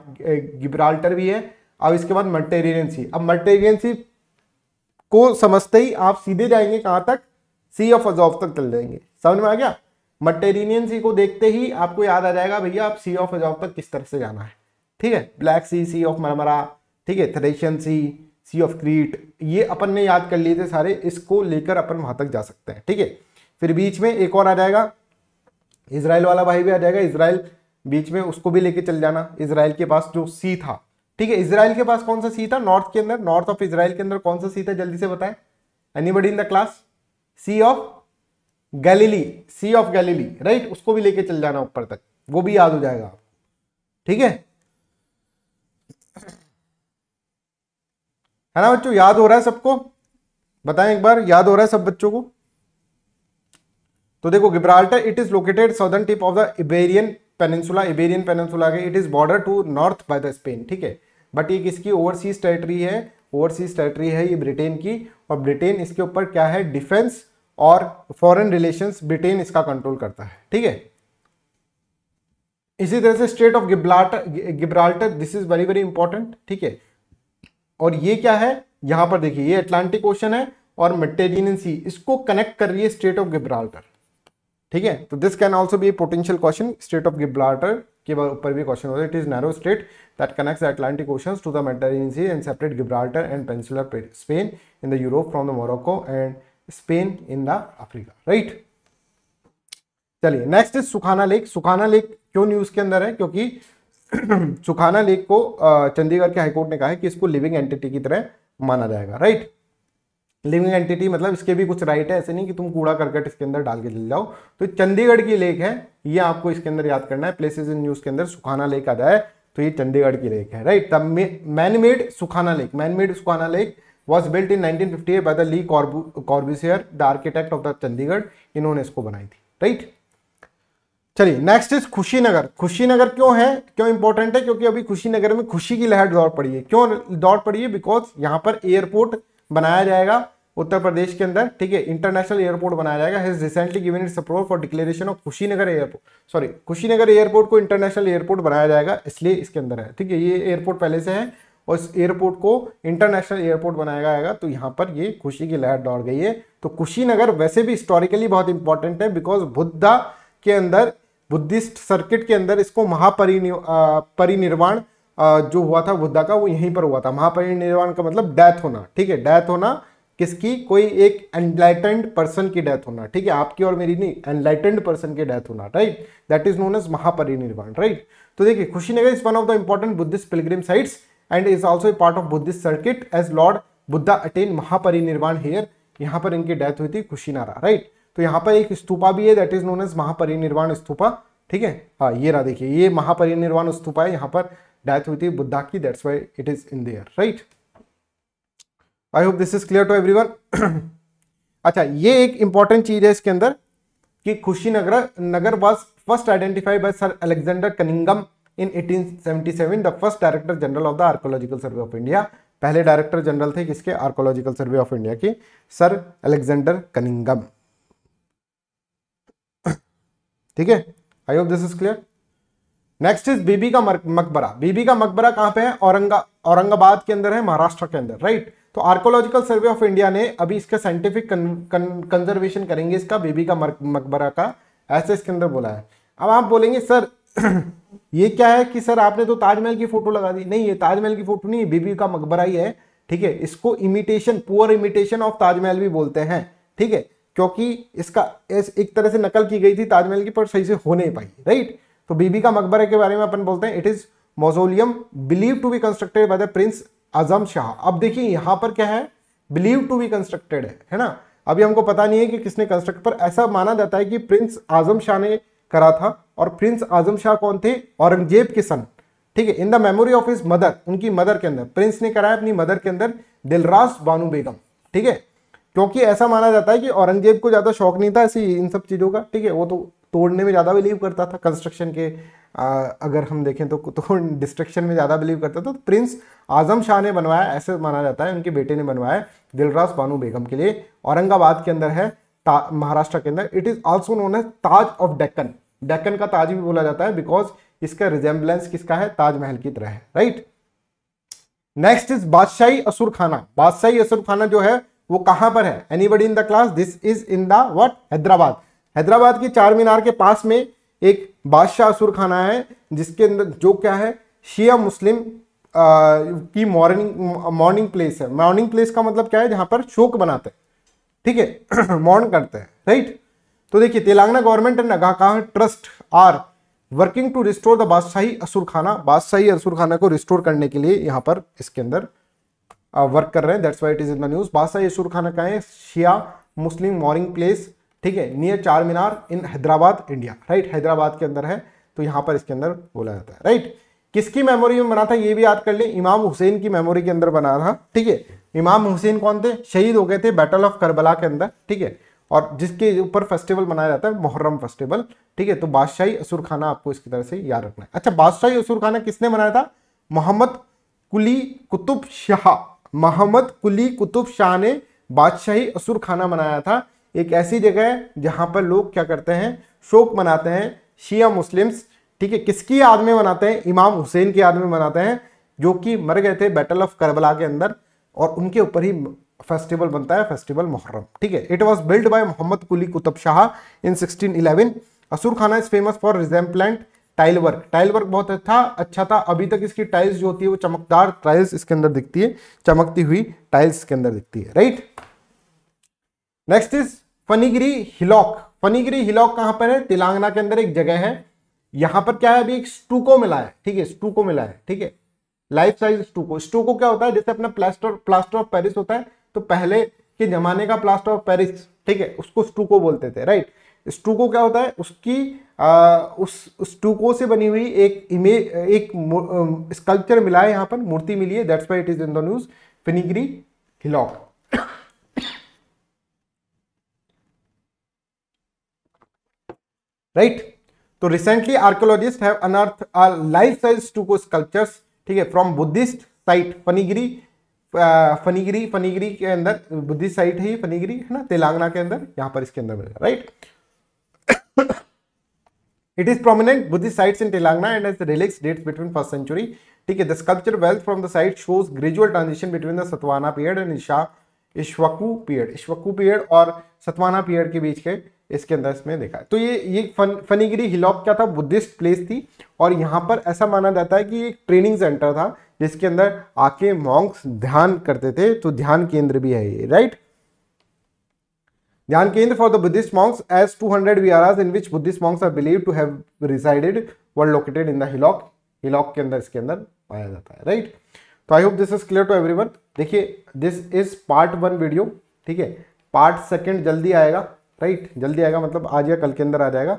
गिब्राल्टर भी है अब इसके बाद मल्टेरियन अब मल्टेरियन को समझते ही आप सीधे जाएंगे कहाँ तक सी ऑफ अजॉफ तक चल जाएंगे समझ में आ गया मल्टेरियन सी को देखते ही आपको याद आ जाएगा भैया आप सी ऑफ अजॉफ तक किस तरह से जाना है ठीक है black sea sea of Marmara ठीक है थ्रेशन सी सी ऑफ क्रीट ये अपन ने याद कर लिए थे सारे इसको लेकर अपन वहां तक जा सकते हैं ठीक है फिर बीच में एक और आ जाएगा इसराइल वाला भाई भी आ जाएगा इसराइल बीच में उसको भी लेके चल जाना इसराइल के पास जो सी था ठीक है इसराइल के पास कौन सा सी था नॉर्थ के अंदर नॉर्थ ऑफ इसराइल के अंदर कौन सा सी था जल्दी से बताएं anybody in the class sea of Galilee sea of Galilee right उसको भी लेके चल जाना ऊपर तक वो भी याद हो जाएगा ठीक है है ना बच्चों याद हो रहा है सबको बताएं एक बार याद हो रहा है सब बच्चों को तो देखो Gibraltar it is located southern tip of the Iberian peninsula Iberian peninsula के it is border to north by the Spain ठीक है बट ये किसकी ओवरसीज टेरिटरी है ओवरसीज टेरिटरी है ये ब्रिटेन की और ब्रिटेन इसके ऊपर क्या है डिफेंस और फॉरेन रिलेशंस ब्रिटेन इसका कंट्रोल करता है ठीक है इसी तरह से state of Gibraltar Gibraltar this is very very important ठीक है और ये क्या है यहां पर देखिए ये अटलांटिक ओशन है और मेटेरियन सी इसको कनेक्ट कर रही है स्टेट ऑफ गिब्राल्टर ठीक है तो this can also be potential question strait of Gibraltar के ऊपर भी क्वेश्चन होता है it is narrow strait that connect Atlantic ocean to the Mediterranean sea and separate Gibraltar and peninsular Spain in the Europe from the Morocco and Spain in the Africa right चलिए next is Sukhna lake Sukhna lake क्यों news के अंदर है क्योंकि सुखाना lake को चंडीगढ़ के high court ने कहा है कि इसको लिविंग एंटिटी की तरह माना जाएगा राइट लिविंग एंटिटी मतलब इसके भी कुछ राइट है ऐसे नहीं कि तुम कूड़ा करकट इसके अंदर डाल के चले जाओ तो चंडीगढ़ की लेक है ये आपको इसके अंदर याद करना है प्लेसेज इन न्यूज के अंदर सुखाना लेक आ जाए तो ये चंडीगढ़ की लेक है राइट तब manmade Sukhna lake manmade Sukhna lake was built in eight by the Le Corbusier the architect of the Chandigarh इन्होंने इसको बनाई थी राइट चलिए नेक्स्ट इज खुशीनगर खुशीनगर क्यों है क्यों इंपॉर्टेंट है क्योंकि अभी खुशीनगर में खुशी की लहर दौड़ पड़ी है क्यों दौड़ पड़ी है बिकॉज यहाँ पर एयरपोर्ट बनाया जाएगा उत्तर प्रदेश के अंदर ठीक है इंटरनेशनल एयरपोर्ट बनाया जाएगा has recently given its approval for declaration of Kushinagar airport sorry Kushinagar airport को इंटरनेशनल एयरपोर्ट बनाया जाएगा इसलिए इसके अंदर है ठीक है ये एयरपोर्ट पहले से है और इस एयरपोर्ट को इंटरनेशनल एयरपोर्ट बनाया जाएगा तो यहाँ पर ये खुशी की लहर दौड़ गई है तो कुशीनगर वैसे भी हिस्टोरिकली बहुत इंपॉर्टेंट है बिकॉज बुद्धा के अंदर बुद्धिस्ट सर्किट के अंदर इसको परिनिर्वाण जो हुआ था बुद्धा का वो यहीं पर हुआ था महापरिनिर्वाण का मतलब डेथ होना ठीक है डेथ होना किसकी कोई एक एनलाइटेंड पर्सन की डेथ होना ठीक है आपकी और मेरी नहीं एनलाइटेंड पर्सन की डेथ होना right that is known as Mahaparinirvana right तो देखिए Kushinagar is one of the important Buddhist pilgrim sites and is also a part of Buddhist circuit as Lord Buddha attain Mahaparinirvana here यहां पर इनकी डेथ हुई थी खुशीनारा राइट right? तो यहाँ पर एक स्तूपा भी है that is known as Mahaparinirvana stupa ठीक है हाँ ये रहा देखिए ये महापरिनिर्वाण स्तूपा है यहाँ पर डेथ हुई थी बुद्धा की that's why it is in there right I hope this is clear to everyone अच्छा ये एक इंपॉर्टेंट चीज है इसके अंदर कि कुशीनगर नगर was first identified by sir Alexander Cunningham in 1877 the first director general of the archaeological survey of India पहले डायरेक्टर जनरल थे किसके आर्कोलॉजिकल सर्वे ऑफ इंडिया के सर अलेक्जेंडर कनिंगम ठीक है I hope this is clear next is बीबी का मकबरा बीबी का मकबरा कहां पे है औरंगा औरंगाबाद के अंदर है महाराष्ट्र के अंदर राइट तो आर्कोलॉजिकल सर्वे ऑफ इंडिया ने अभी इसका साइंटिफिक कंजर्वेशन करेंगे इसका बीबी का मकबरा का ऐसे इसके अंदर बोला है अब आप बोलेंगे सर ये क्या है कि सर आपने तो ताजमहल की फोटो लगा दी नहीं ये ताजमहल की फोटो नहीं बीबी का मकबरा ही है ठीक है इसको imitation poor imitation of Taj Mahal भी बोलते हैं ठीक है क्योंकि इसका इस एक तरह से नकल की गई थी ताजमहल की पर सही से हो नहीं हम्म। पाई राइट तो बीबी का मकबरे के बारे में अपन बोलते हैं it is mausoleum believe to be constructed by the prince Azam Shah अब देखिए यहां पर क्या है बिलीव टू बी कंस्ट्रक्टेड है है ना अभी हमको पता नहीं है कि किसने कंस्ट्रक्ट पर ऐसा माना जाता है कि प्रिंस आजम शाह ने करा था और प्रिंस आजम शाह कौन थे औरंगजेब के सन ठीक है in the memory of his mother उनकी मदर के अंदर प्रिंस ने कराया अपनी मदर के अंदर दिलराज बानू बेगम ठीक है क्योंकि ऐसा माना जाता है कि औरंगजेब को ज़्यादा शौक नहीं था ऐसी इन सब चीज़ों का ठीक है वो तो तोड़ने में ज़्यादा बिलीव करता था कंस्ट्रक्शन के आ, अगर हम देखें तो, तो डिस्ट्रक्शन में ज़्यादा बिलीव करता था तो प्रिंस आज़म शाह ने बनवाया ऐसे माना जाता है उनके बेटे ने बनवाया दिलराज बानू बेगम के लिए औरंगाबाद के अंदर है महाराष्ट्र के अंदर इट इज़ ऑल्सो नोन है ताज ऑफ डेक्कन डेक्कन का ताज भी बोला जाता है बिकॉज इसका रिजेम्बलेंस किसका है ताजमहल की तरह है राइट नेक्स्ट इज बादशाही असुर खाना बादशाही असुर खाना जो है वो कहां पर है anybody in the class this is in the what Hyderabad Hyderabad की चार मीनार के पास में एक बादशाह असुर खाना है जिसके अंदर जो क्या है शिया मुस्लिम की मॉर्निंग मॉर्निंग प्लेस है मॉर्निंग प्लेस का मतलब क्या है जहां पर शोक बनाते हैं ठीक है मॉर्न करते हैं राइट तो देखिए Telangana government and Aga Khan trust are working to restore the Badshahi Khana Badshahi खाना को रिस्टोर करने के लिए यहां पर इसके अंदर वर्क uh, कर रहे हैं that's why it is in the news Badshah Ashur खाना कहें है शिया मुस्लिम मॉरिंग प्लेस ठीक है near Charminar in Hyderabad India right Hyderabad के अंदर है तो यहाँ पर इसके अंदर बोला जाता है राइट किसकी मेमोरी में बना था ये भी याद कर ले इमाम हुसैन की मेमोरी के अंदर बना था ठीक है इमाम हुसैन कौन थे शहीद हो गए थे बैटल ऑफ करबला के अंदर ठीक है और जिसके ऊपर फेस्टिवल मनाया जाता है मुहर्रम फेस्टिवल ठीक है तो बादशाही असुर खाना आपको इसकी तरह से याद रखना है अच्छा बादशाही असुर खाना किसने बनाया था मोहम्मद कुली कुतुब शाह मोहम्मद कुली कुतुब शाह ने बादशाही असुर खाना मनाया था एक ऐसी जगह है जहाँ पर लोग क्या करते हैं शोक मनाते हैं शिया मुस्लिम्स ठीक है किसकी याद में मनाते हैं इमाम हुसैन की याद में मनाते हैं जो कि मर गए थे बैटल ऑफ करबला के अंदर और उनके ऊपर ही फेस्टिवल बनता है फेस्टिवल मुहर्रम ठीक है it was build by Mohammed Quli Qutub Shah in eleven Ashur Khana is famous for resplendent tile work tile work बहुत अच्छा अच्छा था अभी तक इसकी टाइल्स जो होती है वो चमकदार टाइल्स इसके अंदर दिखती है चमकती हुई टाइल्स के अंदर दिखती है right next is Phanigiri hillock Phanigiri hillock कहां पर है तेलंगाना के अंदर एक जगह है यहां पर क्या है अभी एक स्टूको मिला है ठीक है स्टूको मिला है ठीक है लाइफ साइज स्टूको स्टूको क्या होता है जैसे अपना प्लास्टर प्लास्टर ऑफ पेरिस होता है तो पहले के जमाने का प्लास्टर ऑफ पेरिस ठीक है उसको स्टूको बोलते थे राइट स्टूको क्या होता है उसकी आ, उस उस टूको से बनी हुई एक इमेज एक स्कल्पचर मिला है यहाँ पर मूर्ति मिली है that's why it is in the news Phanigiri hillock right तो recently archaeologist have unearth life size stucco sculptures ठीक है from Buddhist site Phanigiri Phanigiri Phanigiri के अंदर बुद्धिस्ट साइट है फनीगिरी है ना तेलंगाना के अंदर यहां पर इसके अंदर मिलेगा right it is prominent buddhist site in telangana and has relics dates between first century ठीक है the sculpture wealth from the site shows gradual transition between the Satavahana period and ईशा इश्वकु पीरियड इश्वकु पीरियड और सतवाना पीरियड के बीच के इसके अंदर इसमें देखा तो ये ये फन फनीगिरी हिलॉक क्या था बुद्धिस्ट प्लेस थी और यहाँ पर ऐसा माना जाता है कि एक ट्रेनिंग सेंटर था जिसके अंदर आके मॉन्क्स ध्यान करते थे तो ध्यान केंद्र भी है ये राइट ध्यान केंद्र for the Buddhist monks as 200 viharas in in which Buddhist are believed to to resided resided located in in hillock. Hillock के अंदर इसके अंदर पाया जाता है राइट तो I hope this is clear to one देखिए this is part one video ठीक है पार्ट सेकेंड जल्दी आएगा राइट जल्दी आएगा मतलब आज या कल के अंदर आ जाएगा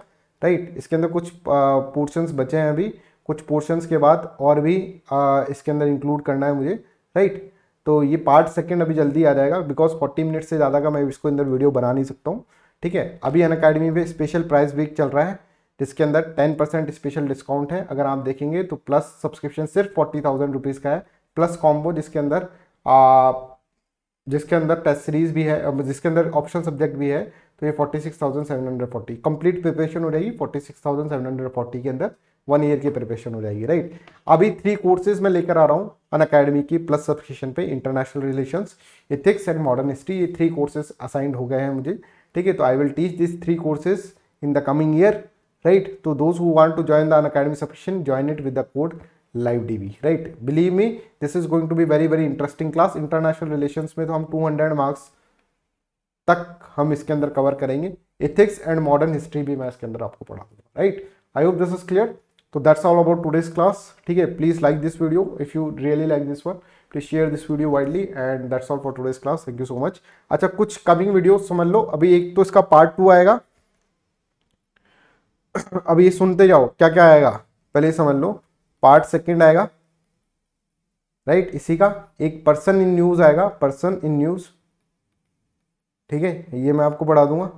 राइट इसके अंदर कुछ पोर्शंस बचे हैं अभी कुछ पोर्शंस के बाद और भी आ, इसके अंदर इंक्लूड करना है मुझे राइट तो ये पार्ट सेकेंड अभी जल्दी आ जाएगा बिकॉज फोर्टी मिनट से ज़्यादा का मैं इसको अंदर वीडियो बना नहीं सकता हूँ ठीक है अभी अन अकेडमी में स्पेशल प्राइस वीक चल रहा है जिसके अंदर टेन परसेंट स्पेशल डिस्काउंट है अगर आप देखेंगे तो प्लस सब्सक्रिप्शन सिर्फ फोर्टी थाउजेंड रुपीज़ का है प्लस कॉम्बो जिसके अंदर आ, जिसके अंदर टेस्ट सीरीज भी है जिसके अंदर ऑप्शन सब्जेक्ट भी है तो ये forty six thousand seven hundred forty complete preparation हो जाएगी forty six thousand seven hundred forty के अंदर वन ईयर की प्रिपरेशन हो जाएगी राइट अभी थ्री कोर्सेज मैं लेकर आ रहा हूँ अन अकेडमी की प्लस सब्सक्रिप्शन पे international relations ethics and modern history ये थ्री कोर्सेज असाइंड हो गए हैं मुझे ठीक है तो I will teach this three courses in the coming year right तो those who want to join the Unacademy subscription join it with the code live D right believe me this is going to be very very interesting class international relation में तो हम two hundred marks तक हम इसके अंदर cover करेंगे ethics and modern history भी मैं इसके अंदर आपको पढ़ाऊंगा right I hope this is clear तो that's all about today's class ठीक है please like this video if you really like this one please share this video widely and that's all for today's class thank you so much अच्छा कुछ coming video समझ लो अभी एक तो इसका part two आएगा अभी ये सुनते जाओ क्या क्या आएगा पहले समझ लो पार्ट सेकेंड आएगा राइट right? इसी का एक पर्सन इन न्यूज आएगा पर्सन इन न्यूज ठीक है ये मैं आपको पढ़ा दूंगा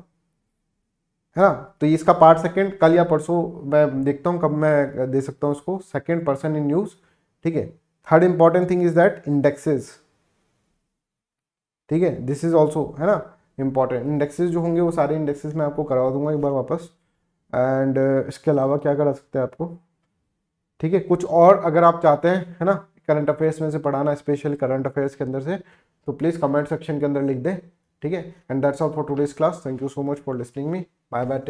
है ना तो इसका पार्ट सेकेंड कल या परसों मैं देखता हूँ कब मैं दे सकता हूँ उसको सेकेंड पर्सन इन न्यूज़ ठीक है third important thing is that indexes ठीक है दिस इज ऑल्सो है ना इंपॉर्टेंट इंडेक्सेस जो होंगे वो सारे इंडेक्सेस मैं आपको करवा दूंगा एक बार वापस एंड uh, इसके अलावा क्या करा सकते हैं आपको ठीक है कुछ और अगर आप चाहते हैं है ना करंट अफेयर्स में से पढ़ाना स्पेशल करंट अफेयर्स के अंदर से तो प्लीज़ कमेंट सेक्शन के अंदर लिख दें ठीक है and that's all for today's class thank you so much for listening me bye bye